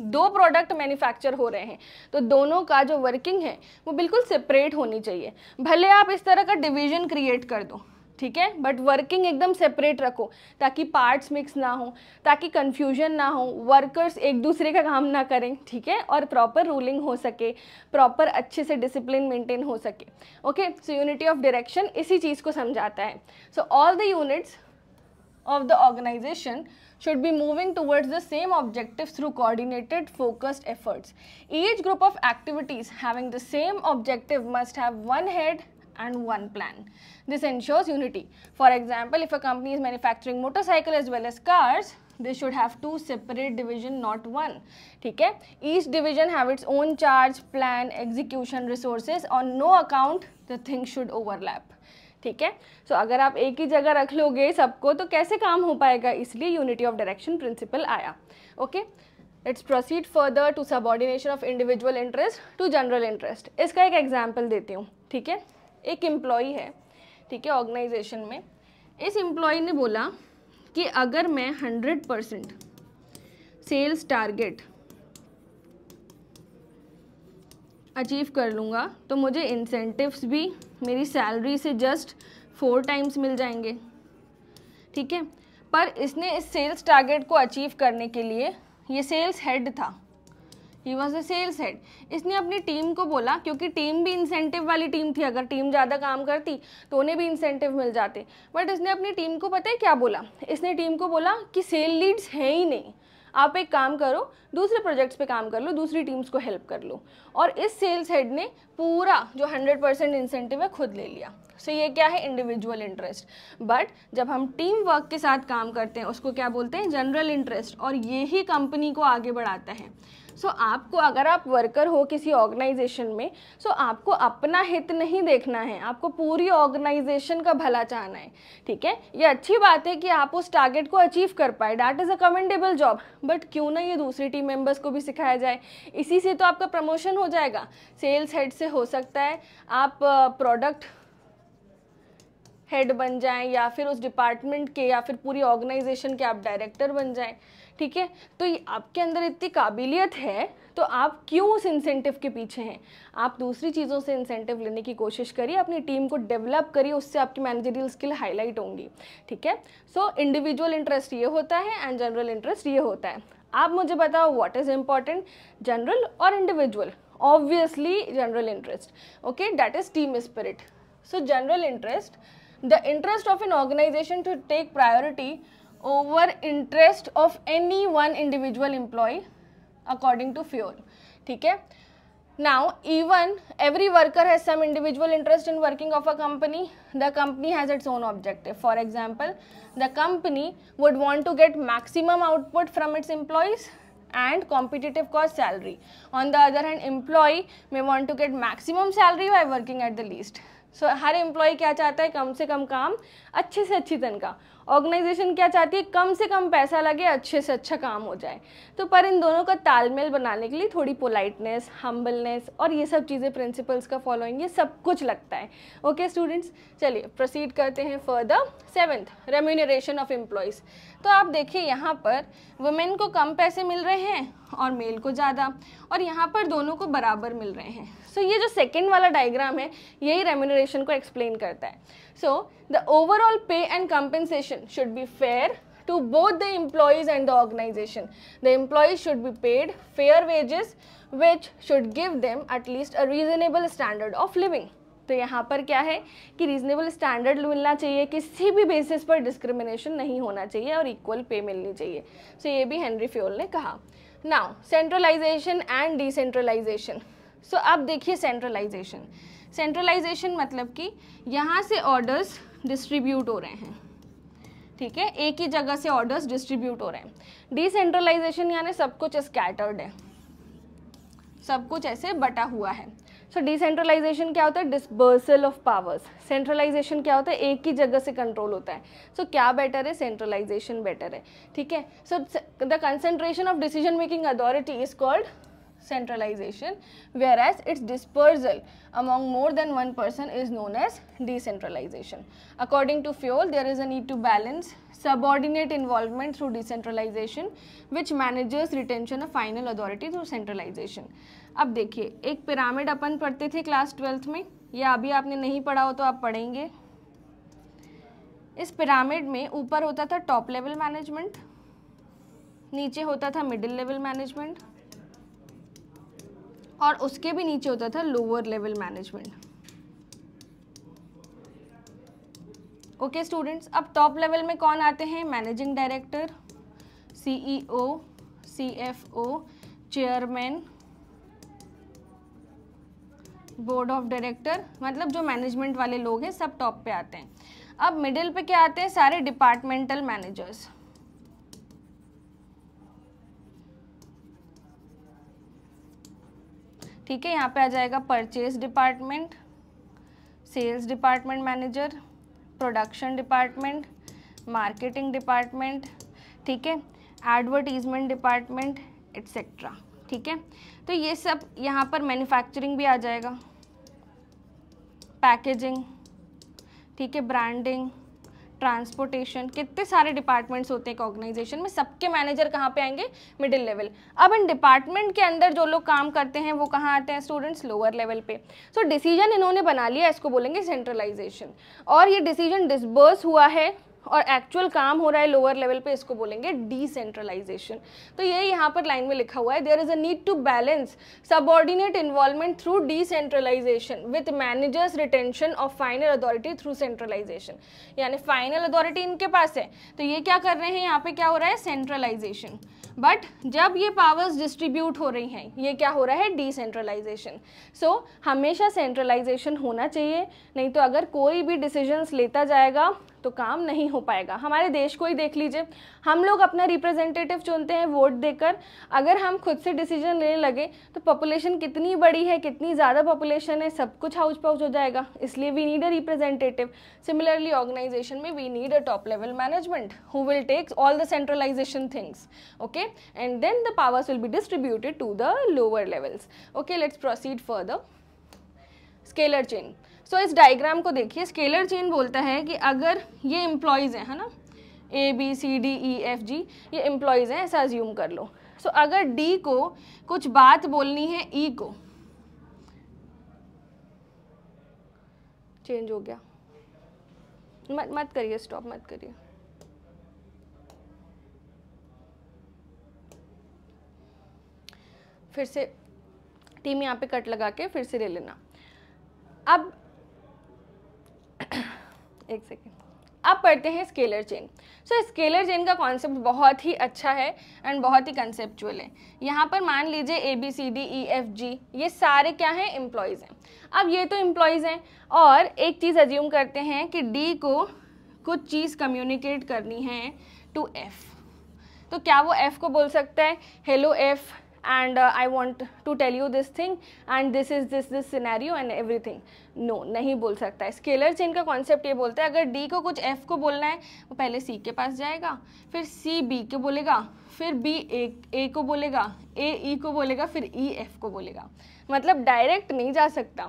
दो प्रोडक्ट मैन्युफैक्चर हो रहे हैं तो दोनों का जो वर्किंग है वो बिल्कुल सेपरेट होनी चाहिए भले आप इस तरह का डिवीजन क्रिएट कर दो ठीक है बट वर्किंग एकदम सेपरेट रखो ताकि पार्ट्स मिक्स ना हो ताकि कन्फ्यूजन ना हो वर्कर्स एक दूसरे का काम ना करें ठीक है और प्रॉपर रूलिंग हो सके प्रॉपर अच्छे से डिसिप्लिन मेंटेन हो सके okay so unity of direction इसी चीज़ को समझाता है so all the units of the organisation should be moving towards the same objective through coordinated focused efforts each group of activities having the same objective must have one head and one plan. This ensures unity. For example, if a company is manufacturing motorcycle as well as cars, they should have two separate division not one theek hai each division have its own charge plan execution resources on no account the thing should overlap ठीक है सो so, अगर आप एक ही जगह रख लोगे सबको तो कैसे काम हो पाएगा इसलिए यूनिटी ऑफ डायरेक्शन प्रिंसिपल आया okay okay? It's proceed further to subordination of individual interest to general interest इसका एक एग्जाम्पल देती हूँ ठीक है एक एम्प्लॉई है ठीक है ऑर्गेनाइजेशन में इस एम्प्लॉय ने बोला कि अगर मैं hundred percent sales target achieve कर लूँगा तो मुझे इंसेंटिव्स भी मेरी सैलरी से जस्ट फोर टाइम्स मिल जाएंगे ठीक है पर इसने इस सेल्स टारगेट को अचीव करने के लिए ये सेल्स हेड था he was a sales head इसने अपनी टीम को बोला क्योंकि टीम भी इंसेंटिव वाली टीम थी अगर टीम ज़्यादा काम करती तो उन्हें भी इंसेंटिव मिल जाते बट इसने अपनी टीम को पता है क्या बोला इसने टीम को बोला कि सेल लीड्स हैं ही नहीं आप एक काम करो दूसरे प्रोजेक्ट्स पे काम कर लो दूसरी टीम्स को हेल्प कर लो और इस सेल्स हेड ने पूरा जो 100 परसेंट इंसेंटिव है खुद ले लिया सो so ये क्या है इंडिविजुअल इंटरेस्ट बट जब हम टीम वर्क के साथ काम करते हैं उसको क्या बोलते हैं जनरल इंटरेस्ट और ये ही कंपनी को आगे बढ़ाता है सो so, आपको अगर आप वर्कर हो किसी ऑर्गेनाइजेशन में सो so आपको अपना हित नहीं देखना है आपको पूरी ऑर्गेनाइजेशन का भला चाहना है ठीक है ये अच्छी बात है कि आप उस टारगेट को अचीव कर पाए that is a commendable job but क्यों ना ये दूसरी टीम मेंबर्स को भी सिखाया जाए इसी से तो आपका प्रमोशन हो जाएगा सेल्स हेड से हो सकता है आप प्रोडक्ट हेड बन जाएं या फिर उस डिपार्टमेंट के या फिर पूरी ऑर्गेनाइजेशन के आप डायरेक्टर बन जाएं ठीक है तो आपके अंदर इतनी काबिलियत है तो आप क्यों उस इंसेंटिव के पीछे हैं आप दूसरी चीज़ों से इंसेंटिव लेने की कोशिश करिए अपनी टीम को डेवलप करिए उससे आपकी मैनेजरियल स्किल हाईलाइट होंगी ठीक है सो इंडिविजुअल इंटरेस्ट ये होता है एंड जनरल इंटरेस्ट ये होता है आप मुझे बताओ व्हाट इज़ इम्पॉर्टेंट जनरल और individual obviously general interest okay that is team spirit so general interest the interest of an organisation to take priority over interest of any one individual employee according to Fayol ठीक है now even every worker has some individual interest in working of a company the company has its own objective for example the company would want to get maximum output from its employees and competitive cost salary on the other hand employee may want to get maximum salary by working at the least so her employee क्या चाहता है कम से कम काम अच्छे से अच्छी तनखा ऑर्गेनाइजेशन क्या चाहती है कम से कम पैसा लगे अच्छे से अच्छा काम हो जाए तो पर इन दोनों का तालमेल बनाने के लिए थोड़ी पोलाइटनेस हम्बलनेस और ये सब चीज़ें प्रिंसिपल्स का फॉलोइंग ये सब कुछ लगता है ओके स्टूडेंट्स चलिए प्रोसीड करते हैं further seventh remuneration of employees तो आप देखिए यहाँ पर वुमेन को कम पैसे मिल रहे हैं और मेल को ज़्यादा और यहाँ पर दोनों को बराबर मिल रहे हैं सो so, ये जो सेकेंड वाला डायग्राम है यही रेम्यूनरेशन को एक्सप्लेन करता है so the overall pay and compensation should be fair to both the employees and the organisation the employees should be paid fair wages which should give them at least a reasonable standard of living तो यहाँ पर क्या है कि रीजनेबल स्टैंडर्ड मिलना चाहिए किसी भी बेसिस पर डिस्क्रिमिनेशन नहीं होना चाहिए और इक्वल पे मिलनी चाहिए सो so, ये भी हेनरी फ्योल ने कहा now centralisation and decentralisation so so, अब देखिए सेंट्रलाइजेशन सेंट्रलाइजेशन मतलब कि यहाँ से ऑर्डर्स डिस्ट्रीब्यूट हो रहे हैं ठीक है एक ही जगह से ऑर्डर्स डिस्ट्रीब्यूट हो रहे हैं डिसेंट्रलाइजेशन यानी सब कुछ स्कैटर्ड है सब कुछ ऐसे बटा हुआ है सो so, डिसेंट्रलाइजेशन क्या होता है डिस्बर्सल ऑफ पावर्स सेंट्रलाइजेशन क्या होता है एक ही जगह से कंट्रोल होता है सो so, क्या बेटर है सेंट्रलाइजेशन बेटर है ठीक है so the concentration of decision making authority is called centralization whereas its dispersal among more than one person is known as decentralization. According to Fiol, there is a need to balance subordinate involvement through decentralization which manages retention of final authority through centralization. ab dekhiye ek pyramid apan padhte the class 12th mein ya abhi aapne nahi padha ho to aap padhenge इस पिरामिड में ऊपर होता था टॉप लेवल मैनेजमेंट नीचे होता था मिडिल लेवल मैनेजमेंट और उसके भी नीचे होता था lower level management okay students अब टॉप लेवल में कौन आते हैं managing director CEO CFO chairman board of director मतलब जो मैनेजमेंट वाले लोग हैं सब टॉप पे आते हैं अब मिडिल पे क्या आते हैं सारे डिपार्टमेंटल मैनेजर्स ठीक है यहाँ पे आ जाएगा purchase department sales department manager production department marketing department ठीक है एडवर्टीजमेंट डिपार्टमेंट एट्सेट्रा ठीक है तो ये सब यहाँ पर मैन्युफैक्चरिंग भी आ जाएगा पैकेजिंग ठीक है ब्रांडिंग ट्रांसपोर्टेशन कितने सारे डिपार्टमेंट्स होते हैं एक ऑर्गेनाइजेशन में सबके मैनेजर कहाँ पे आएंगे मिडिल लेवल अब इन डिपार्टमेंट के अंदर जो लोग काम करते हैं वो कहाँ आते हैं स्टूडेंट्स लोअर लेवल पे सो so, डिसीजन इन्होंने बना लिया इसको बोलेंगे सेंट्रलाइजेशन और ये डिसीजन डिसबर्स हुआ है और एक्चुअल काम हो रहा है लोअर लेवल पे इसको बोलेंगे डिसेंट्रलाइजेशन तो ये यहाँ पर लाइन में लिखा हुआ है there is a need to balance ordinate involvement through decentralisation with managers retention of final authority through centralisation यानी फाइनल अथॉरिटी इनके पास है तो ये क्या कर रहे हैं यहाँ पे क्या हो रहा है सेंट्रलाइजेशन बट जब ये पावर्स डिस्ट्रीब्यूट हो रही हैं ये क्या हो रहा है डिसेंट्रलाइजेशन सो so, हमेशा सेंट्रलाइजेशन होना चाहिए नहीं तो अगर कोई भी डिसीजंस लेता जाएगा तो काम नहीं हो पाएगा हमारे देश को ही देख लीजिए हम लोग अपना रिप्रेजेंटेटिव चुनते हैं वोट देकर अगर हम खुद से डिसीजन लेने लगे तो पॉपुलेशन कितनी बड़ी है कितनी ज़्यादा पॉपुलेशन है सब कुछ हाउस पाउस हो जाएगा इसलिए we need a representative similarly organisation में we need a top level management who will take all the centralisation things okay and then the powers will be distributed to the lower levels okay let's proceed further scalar chain so तो इस डायग्राम को देखिए स्केलर चेन बोलता है कि अगर ये एम्प्लॉयज़ हैं है ना A B C D E F G ये एम्प्लॉयज़ हैं ऐसा ज्यूम कर लो सो so, अगर डी को कुछ बात बोलनी है ई e को चेंज हो गया मत मत करिए स्टॉप मत करिए फिर से टीम यहाँ पे कट लगा के फिर से ले लेना अब एक सेकेंड अब पढ़ते हैं scalar chain so scalar chain का कॉन्सेप्ट बहुत ही अच्छा है एंड बहुत ही कंसेप्चुअल है यहाँ पर मान लीजिए A B C D E F G ये सारे क्या हैं एम्प्लॉयज़ हैं अब ये तो एम्प्लॉयज़ हैं और एक चीज़ अज्यूम करते हैं कि डी को कुछ चीज़ कम्युनिकेट करनी है टू एफ़ तो क्या वो एफ़ को बोल सकता है hello F and uh, I want to tell you this thing and this is this this scenario and everything no नहीं बोल सकता है स्केलर चेन का कॉन्सेप्ट ये बोलता है अगर डी को कुछ एफ को बोलना है वो पहले सी के पास जाएगा फिर सी बी के बोलेगा फिर बी ए ए को बोलेगा ए ई e को बोलेगा फिर ई e, एफ को बोलेगा मतलब डायरेक्ट नहीं जा सकता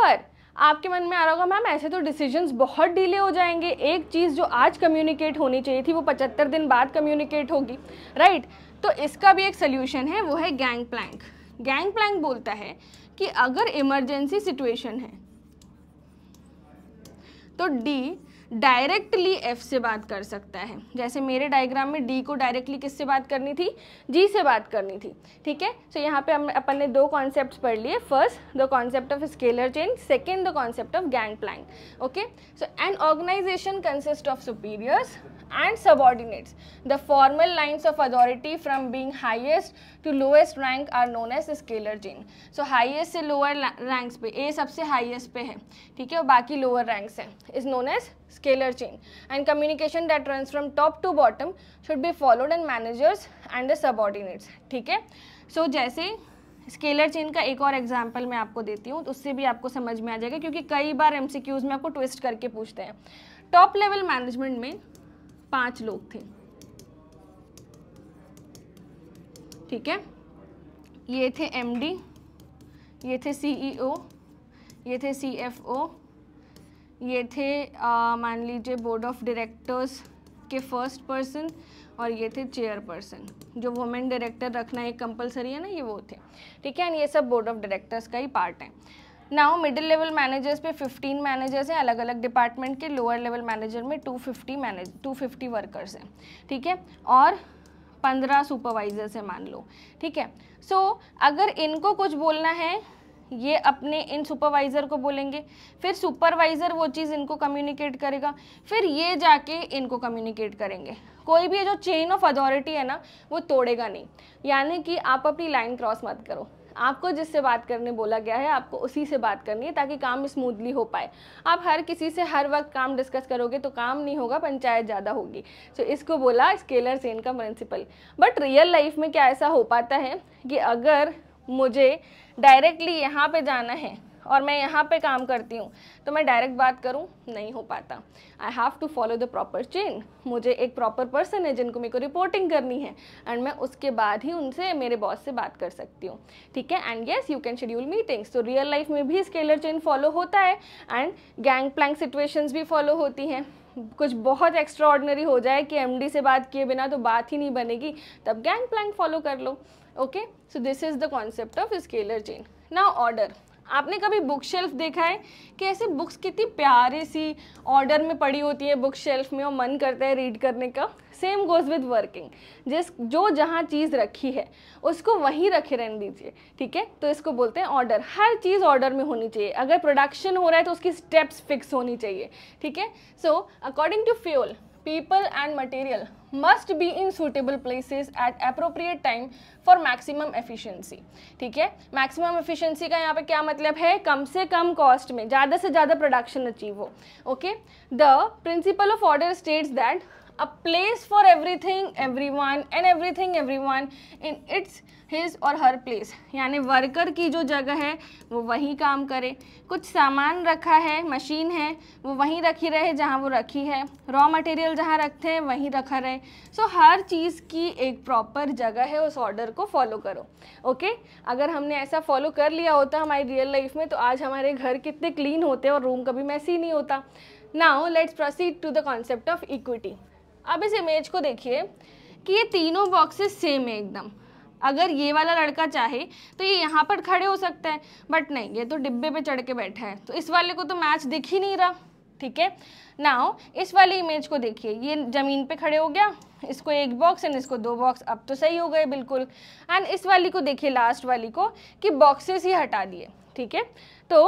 पर आपके मन में आ रहा होगा मैम ऐसे तो डिसीजंस बहुत डिले हो जाएंगे एक चीज़ जो आज कम्युनिकेट होनी चाहिए थी वो पचहत्तर दिन बाद कम्युनिकेट होगी राइट right? तो इसका भी एक सोल्यूशन है वो है गैंग प्लैंक गैंग प्लैंक बोलता है कि अगर इमरजेंसी सिचुएशन है तो डी डायरेक्टली एफ से बात कर सकता है जैसे मेरे डायग्राम में डी को डायरेक्टली किससे बात करनी थी जी से बात करनी थी ठीक है सो यहाँ पे हम अपन ने दो कॉन्सेप्ट पढ़ लिए first the concept of scalar chain second the concept of gang plank okay so an organisation consist of superiors and subordinates. The formal lines of authority from being highest to lowest rank are known as scalar chain. So highest से lower ranks pe A sabse highest pe hai theek hai aur baki lower ranks hai is known as scalar chain and communication that runs from top to bottom should be followed in managers and the subordinates theek hai so jaise scalar chain का एक और एग्जांपल मैं आपको देती हूँ तो उससे भी आपको समझ में आ जाएगा क्योंकि कई बार एमसीक्यूज में आपको ट्विस्ट करके पूछते हैं टॉप लेवल मैनेजमेंट में पांच लोग थे ठीक है ये थे एमडी ये थे सीईओ e ये थे सीएफओ ये थे मान लीजिए बोर्ड ऑफ डायरेक्टर्स के फर्स्ट पर्सन और ये थे चेयरपर्सन जो वुमेन डायरेक्टर रखना एक कंपलसरी है ना ये वो थे ठीक है एंड ये सब बोर्ड ऑफ डायरेक्टर्स का ही पार्ट है नाउ मिडिल लेवल मैनेजर्स पे 15 मैनेजर्स हैं अलग अलग डिपार्टमेंट के लोअर लेवल मैनेजर में 250 मैनेज टू वर्कर्स हैं ठीक है और पंद्रह सुपरवाइजर्स हैं मान लो ठीक है सो so, अगर इनको कुछ बोलना है ये अपने इन सुपरवाइज़र को बोलेंगे फिर सुपरवाइज़र वो चीज़ इनको कम्युनिकेट करेगा फिर ये जाके इनको कम्युनिकेट करेंगे कोई भी जो चेन ऑफ अथॉरिटी है ना वो तोड़ेगा नहीं यानी कि आप अपनी लाइन क्रॉस मत करो आपको जिससे बात करने बोला गया है आपको उसी से बात करनी है ताकि काम स्मूथली हो पाए आप हर किसी से हर वक्त काम डिस्कस करोगे तो काम नहीं होगा पंचायत ज़्यादा होगी सो इसको बोला स्केलर सेन का प्रिंसिपल बट रियल लाइफ में क्या ऐसा हो पाता है कि अगर मुझे डायरेक्टली यहाँ पे जाना है और मैं यहाँ पे काम करती हूँ तो मैं डायरेक्ट बात करूँ नहीं हो पाता I have to follow the proper chain मुझे एक प्रॉपर पर्सन है जिनको मेरे को रिपोर्टिंग करनी है एंड मैं उसके बाद ही उनसे मेरे बॉस से बात कर सकती हूँ ठीक है and yes you can schedule meetings तो रियल लाइफ में भी स्केलर चेन फॉलो होता है एंड गैंग प्लैंग सिचुएशंस भी फॉलो होती हैं कुछ बहुत एक्स्ट्रा हो जाए कि एमडी से बात किए बिना तो बात ही नहीं बनेगी तब गैंग प्लैंग फॉलो कर लो okay so this is the concept of scalar chain now order आपने कभी बुक शेल्फ देखा है कि ऐसे बुक्स कितनी प्यारी सी ऑर्डर में पड़ी होती है बुक शेल्फ में और मन करता है रीड करने का सेम गोज़ विद वर्किंग जिस जो जहाँ चीज़ रखी है उसको वहीं रखे रहने दीजिए ठीक है तो इसको बोलते हैं ऑर्डर हर चीज़ ऑर्डर में होनी चाहिए अगर प्रोडक्शन हो रहा है तो उसकी स्टेप्स फिक्स होनी चाहिए ठीक है so according to Fayol people and material must be in suitable places at appropriate time for maximum efficiency ठीक है मैक्सिमम एफिशिएंसी का यहाँ पे क्या मतलब है कम से कम कॉस्ट में ज़्यादा से ज़्यादा प्रोडक्शन अचीव हो okay the principle of order states that a place for everything everyone and everything every in its his or her place यानी वर्कर की जो जगह है वो वहीं काम करे कुछ सामान रखा है मशीन है वो वहीं रखी रहे जहाँ वो रखी है रॉ मटेरियल जहाँ रखते हैं वहीं रखा रहे सो so, हर चीज़ की एक प्रॉपर जगह है उस ऑर्डर को फॉलो करो ओके okay? अगर हमने ऐसा फॉलो कर लिया होता हमारी रियल लाइफ में तो आज हमारे घर कितने क्लीन होते और रूम कभी मैसी नहीं होता now let's proceed to the concept of equity अब इस इमेज को देखिए कि ये तीनों बॉक्सेस सेम है एकदम अगर ये वाला लड़का चाहे तो ये यहाँ पर खड़े हो सकता है बट नहीं ये तो डिब्बे पे चढ़ के बैठा है तो इस वाले को तो मैच दिख ही नहीं रहा ठीक है नाउ इस वाली इमेज को देखिए ये ज़मीन पे खड़े हो गया इसको एक बॉक्स एंड इसको दो बॉक्स अब तो सही हो गए बिल्कुल एंड इस वाली को देखिए लास्ट वाली को कि बॉक्सेस ही हटा दिए ठीक है तो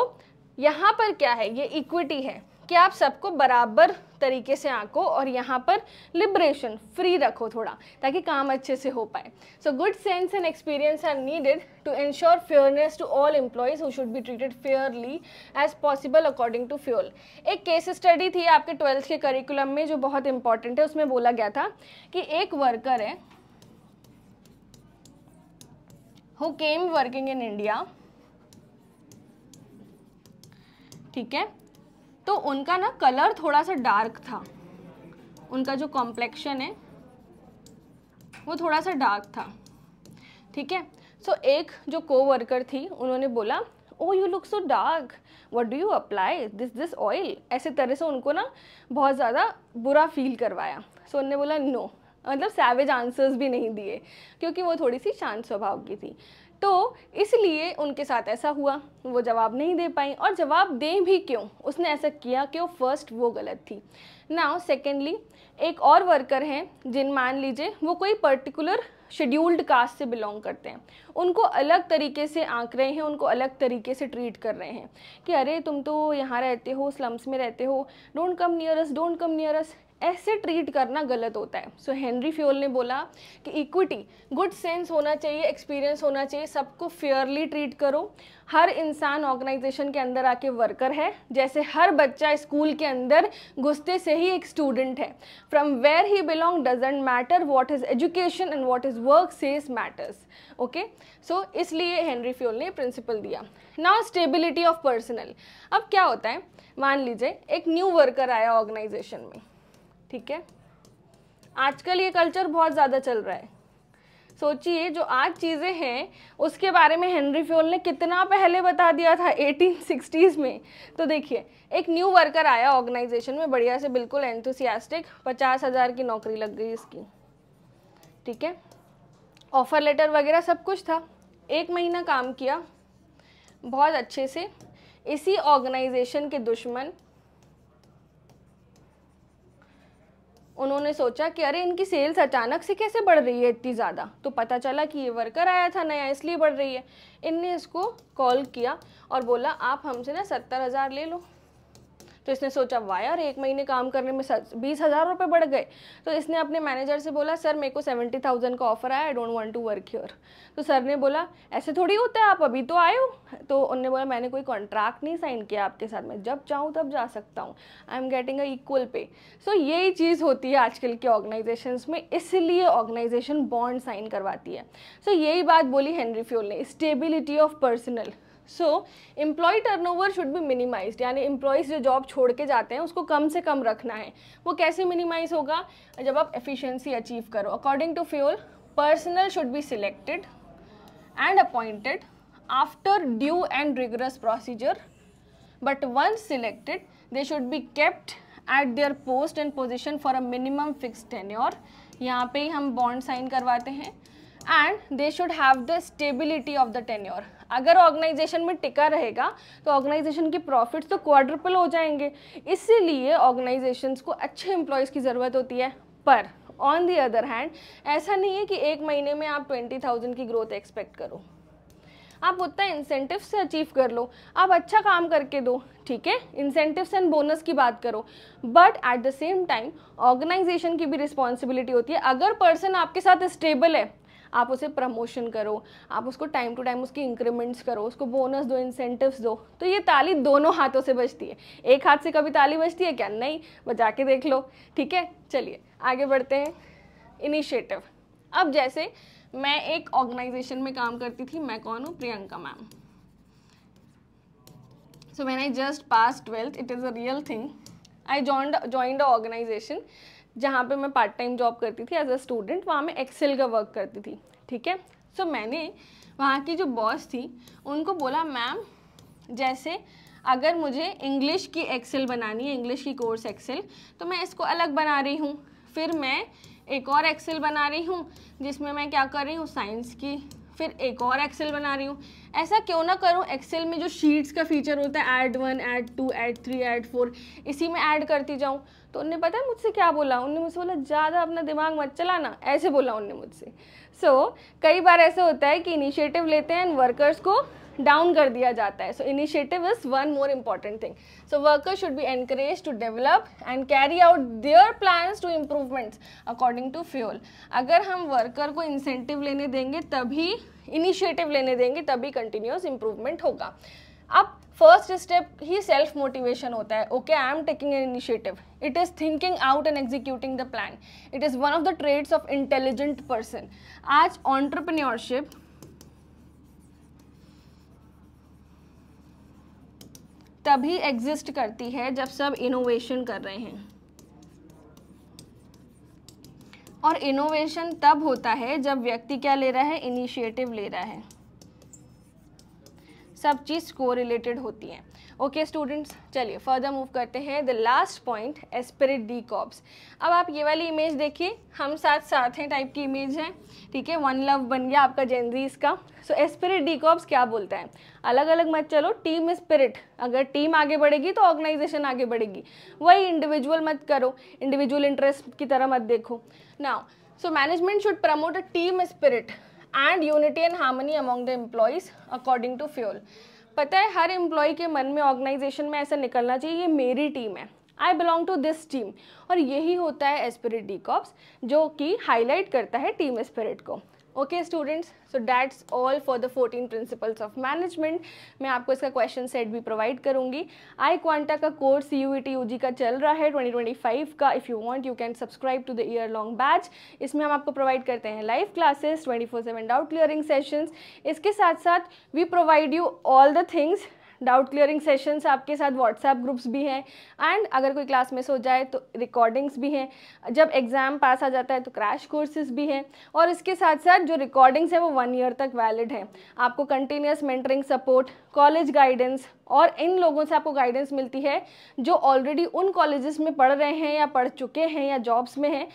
यहाँ पर क्या है ये इक्विटी है कि आप सबको बराबर तरीके से आंको और यहाँ पर लिबरेशन फ्री रखो थोड़ा ताकि काम अच्छे से हो पाए so good sense and experience are needed to ensure fairness to all employees who should be treated fairly as possible according to Fayol एक केस स्टडी थी आपके ट्वेल्थ के करिकुलम में जो बहुत इंपॉर्टेंट है उसमें बोला गया था कि एक वर्कर है who came working in India ठीक है तो उनका ना कलर थोड़ा सा डार्क था उनका जो कॉम्प्लेक्शन है वो थोड़ा सा डार्क था ठीक है सो एक जो को वर्कर थी उन्होंने बोला oh you look so dark what do you apply this this oil ऐसे तरह से उनको ना बहुत ज़्यादा बुरा फील करवाया सो उनने बोला नो मतलब सैवेज आंसर्स भी नहीं दिए क्योंकि वो थोड़ी सी शांत स्वभाव की थी तो इसलिए उनके साथ ऐसा हुआ वो जवाब नहीं दे पाई और जवाब दें भी क्यों उसने ऐसा किया क्यों फर्स्ट वो गलत थी नाउ सेकेंडली एक और वर्कर हैं जिन मान लीजिए वो कोई पर्टिकुलर शेड्यूल्ड कास्ट से बिलोंग करते हैं उनको अलग तरीके से आंक रहे हैं उनको अलग तरीके से ट्रीट कर रहे हैं कि अरे तुम तो यहाँ रहते हो स्लम्स में रहते हो don't come near us don't come near us ऐसे ट्रीट करना गलत होता है सो हेनरी फ्योल ने बोला कि इक्विटी गुड सेंस होना चाहिए एक्सपीरियंस होना चाहिए सबको फेयरली ट्रीट करो हर इंसान ऑर्गेनाइजेशन के अंदर आके वर्कर है जैसे हर बच्चा स्कूल के अंदर घुसते से ही एक स्टूडेंट है from where he belong doesn't matter what is education and what is work says matters okay so इसलिए हेनरी फ्योल ने प्रिंसिपल दिया नाउ स्टेबिलिटी ऑफ पर्सनल अब क्या होता है मान लीजिए एक न्यू वर्कर आया ऑर्गेनाइजेशन में ठीक है आजकल ये कल्चर बहुत ज़्यादा चल रहा है सोचिए जो आज चीज़ें हैं उसके बारे में हेनरी फ्योल ने कितना पहले बता दिया था 1860s में तो देखिए एक न्यू वर्कर आया ऑर्गेनाइजेशन में बढ़िया से बिल्कुल एंथुसियास्टिक पचास हज़ार की नौकरी लग गई इसकी ठीक है ऑफ़र लेटर वगैरह सब कुछ था एक महीना काम किया बहुत अच्छे से इसी ऑर्गेनाइजेशन के दुश्मन उन्होंने सोचा कि अरे इनकी सेल्स अचानक से कैसे बढ़ रही है इतनी ज़्यादा तो पता चला कि ये वर्कर आया था नया इसलिए बढ़ रही है इनने इसको कॉल किया और बोला आप हमसे ना सत्तर हज़ार ले लो तो इसने सोचा वाह यार एक महीने काम करने में बीस हज़ार रुपये बढ़ गए तो इसने अपने मैनेजर से बोला सर मेरे को सेवेंटी थाउजेंड का ऑफर आया I don't want to work here तो सर ने बोला ऐसे थोड़ी होता है आप अभी तो आए हो तो उनने बोला मैंने कोई कॉन्ट्रैक्ट नहीं साइन किया आपके साथ मैं जब चाहूँ तब जा सकता हूँ I am getting a equal pay so यही चीज़ होती है आजकल के ऑर्गेनाइजेशन में इसलिए ऑर्गेनाइजेशन बॉन्ड साइन करवाती है सो so, यही बात बोली हेनरी फ्योल ने stability of personnel so employee turnover should be minimise यानी एम्प्लॉयज़ जो जॉब छोड़ के जाते हैं उसको कम से कम रखना है वो कैसे मिनिमाइज होगा जब आप एफिशिएंसी अचीव करो according to Fayol personnel should be selected and appointed after due and rigorous procedure but once selected they should be kept at their post and position for a minimum fix tenure यहाँ पे ही हम बॉन्ड साइन करवाते हैं and they should have the stability of the tenure अगर ऑर्गेनाइजेशन में टिका रहेगा तो ऑर्गेनाइजेशन की प्रॉफिट्स तो क्वाड्रपल हो जाएंगे इसीलिए ऑर्गेनाइजेशंस को अच्छे एम्प्लॉयज़ की ज़रूरत होती है पर ऑन दी अदर हैंड ऐसा नहीं है कि एक महीने में आप ट्वेंटी थाउजेंड की ग्रोथ एक्सपेक्ट करो आप उतना इंसेंटिव से अचीव कर लो आप अच्छा काम करके दो ठीक है इंसेंटिव्स एंड बोनस की बात करो but at the same time organisation की भी रिस्पॉन्सिबिलिटी होती है अगर पर्सन आपके साथ स्टेबल है आप उसे प्रमोशन करो आप उसको टाइम टू टाइम उसकी इंक्रीमेंट्स करो उसको बोनस दो इंसेंटिव्स दो तो ये ताली दोनों हाथों से बजती है एक हाथ से कभी ताली बजती है क्या नहीं बजा के देख लो ठीक है चलिए आगे बढ़ते हैं इनिशिएटिव अब जैसे मैं एक ऑर्गेनाइजेशन में काम करती थी मैं कौन हूँ Priyanka ma'am so when I just pass twelfth it is a real thing I joined joined a organisation जहाँ पे मैं पार्ट टाइम जॉब करती थी एज अ स्टूडेंट वहाँ मैं एक्सेल का वर्क करती थी ठीक है सो मैंने वहाँ की जो बॉस थी उनको बोला मैम जैसे अगर मुझे इंग्लिश की एक्सेल बनानी है इंग्लिश की कोर्स एक्सेल तो मैं इसको अलग बना रही हूँ फिर मैं एक और एक्सेल बना रही हूँ जिसमें मैं क्या कर रही हूँ साइंस की फिर एक और एक्सेल बना रही हूँ ऐसा क्यों ना करूँ एक्सेल में जो शीट्स का फीचर होता है add one add two add three add four इसी में ऐड करती जाऊँ तो उनने पता है मुझसे क्या बोला उनने मुझसे बोला ज़्यादा अपना दिमाग मत चलाना ऐसे बोला उनने मुझसे सो so, कई बार ऐसा होता है कि इनिशिएटिव लेते हैं एंड वर्कर्स को डाउन कर दिया जाता है so initiative is one more important thing so workers should be encourage to develop and carry out their plan to improvements according to Fayol अगर हम वर्कर को इंसेंटिव लेने देंगे तभी इनिशिएटिव लेने देंगे तभी कंटिन्यूस इम्प्रूवमेंट होगा अब फर्स्ट स्टेप ही सेल्फ मोटिवेशन होता है okay I am taking an initiative it is thinking out and executing the plan it is one of the traits of intelligent person आज ऑन्टरप्रन्योरशिप तभी एग्जिस्ट करती है जब सब इनोवेशन कर रहे हैं और इनोवेशन तब होता है जब व्यक्ति क्या ले रहा है इनिशिएटिव ले रहा है सब चीज़ को रिलेटेड होती है ओके स्टूडेंट्स चलिए फर्दर मूव करते हैं the last point esprit de corps अब आप ये वाली इमेज देखिए हम साथ साथ हैं टाइप की इमेज है ठीक है वन लव बन गया आपका जेनजीज का सो एस्पिरिट डी कॉप्स क्या बोलता है अलग अलग मत चलो टीम स्पिरिट अगर टीम आगे बढ़ेगी तो ऑर्गेनाइजेशन आगे बढ़ेगी वही इंडिविजुअल मत करो इंडिविजुअल इंटरेस्ट की तरह मत देखो ना so management should promote a team spirit and unity and harmony among the employees according to Fayol पता है हर एम्प्लॉय के मन में ऑर्गेनाइजेशन में ऐसा निकलना चाहिए ये मेरी टीम है I belong to this team और यही होता है एस्पिरिट डी कॉप्स जो कि हाईलाइट करता है टीम स्पिरिट को okay students so that's all for the 14 principles of management मैं आपको इसका क्वेश्चन सेट भी प्रोवाइड करूंगी आई क्वांटा का कोर्स यू ई का चल रहा है 2025 का if you want you can subscribe to the year long batch इसमें हम आपको प्रोवाइड करते हैं live classes 24/7 doubt clearing sessions इसके साथ साथ we provide you all the things doubt clearing sessions आपके साथ व्हाट्सएप ग्रुप्स भी हैं एंड अगर कोई क्लास मिस हो जाए तो रिकॉर्डिंग्स भी हैं जब एग्ज़ाम पास आ जाता है तो क्रैश कोर्सेज भी हैं और इसके साथ साथ जो रिकॉर्डिंग्स हैं वो वन ईयर तक वैलिड हैं आपको continuous mentoring support college guidance और इन लोगों से आपको गाइडेंस मिलती है जो ऑलरेडी उन कॉलेजेस में पढ़ रहे हैं या पढ़ चुके हैं या जॉब्स में हैं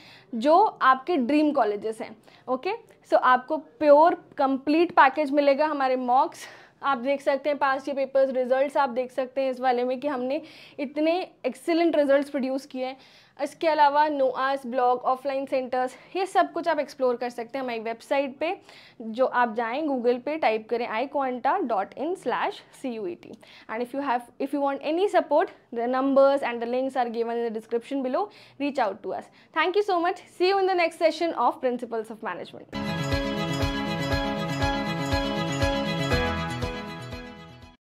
जो आपके ड्रीम कॉलेजेस हैं ओके सो so, आपको प्योर कंप्लीट पैकेज मिलेगा हमारे मॉक्स आप देख सकते हैं पास ईयर पेपर्स रिजल्ट्स आप देख सकते हैं इस वाले में कि हमने इतने एक्सेलेंट रिजल्ट्स प्रोड्यूस किए हैं इसके अलावा नोआस ब्लॉग ऑफलाइन सेंटर्स ये सब कुछ आप एक्सप्लोर कर सकते हैं हमारी वेबसाइट पे जो आप जाएँ गूगल पे टाइप करें iQuanta dot in slash C U E T and if you have if you want any support the numbers and the links are given in the description below reach out to us thank you so much see you in the next session of principles of management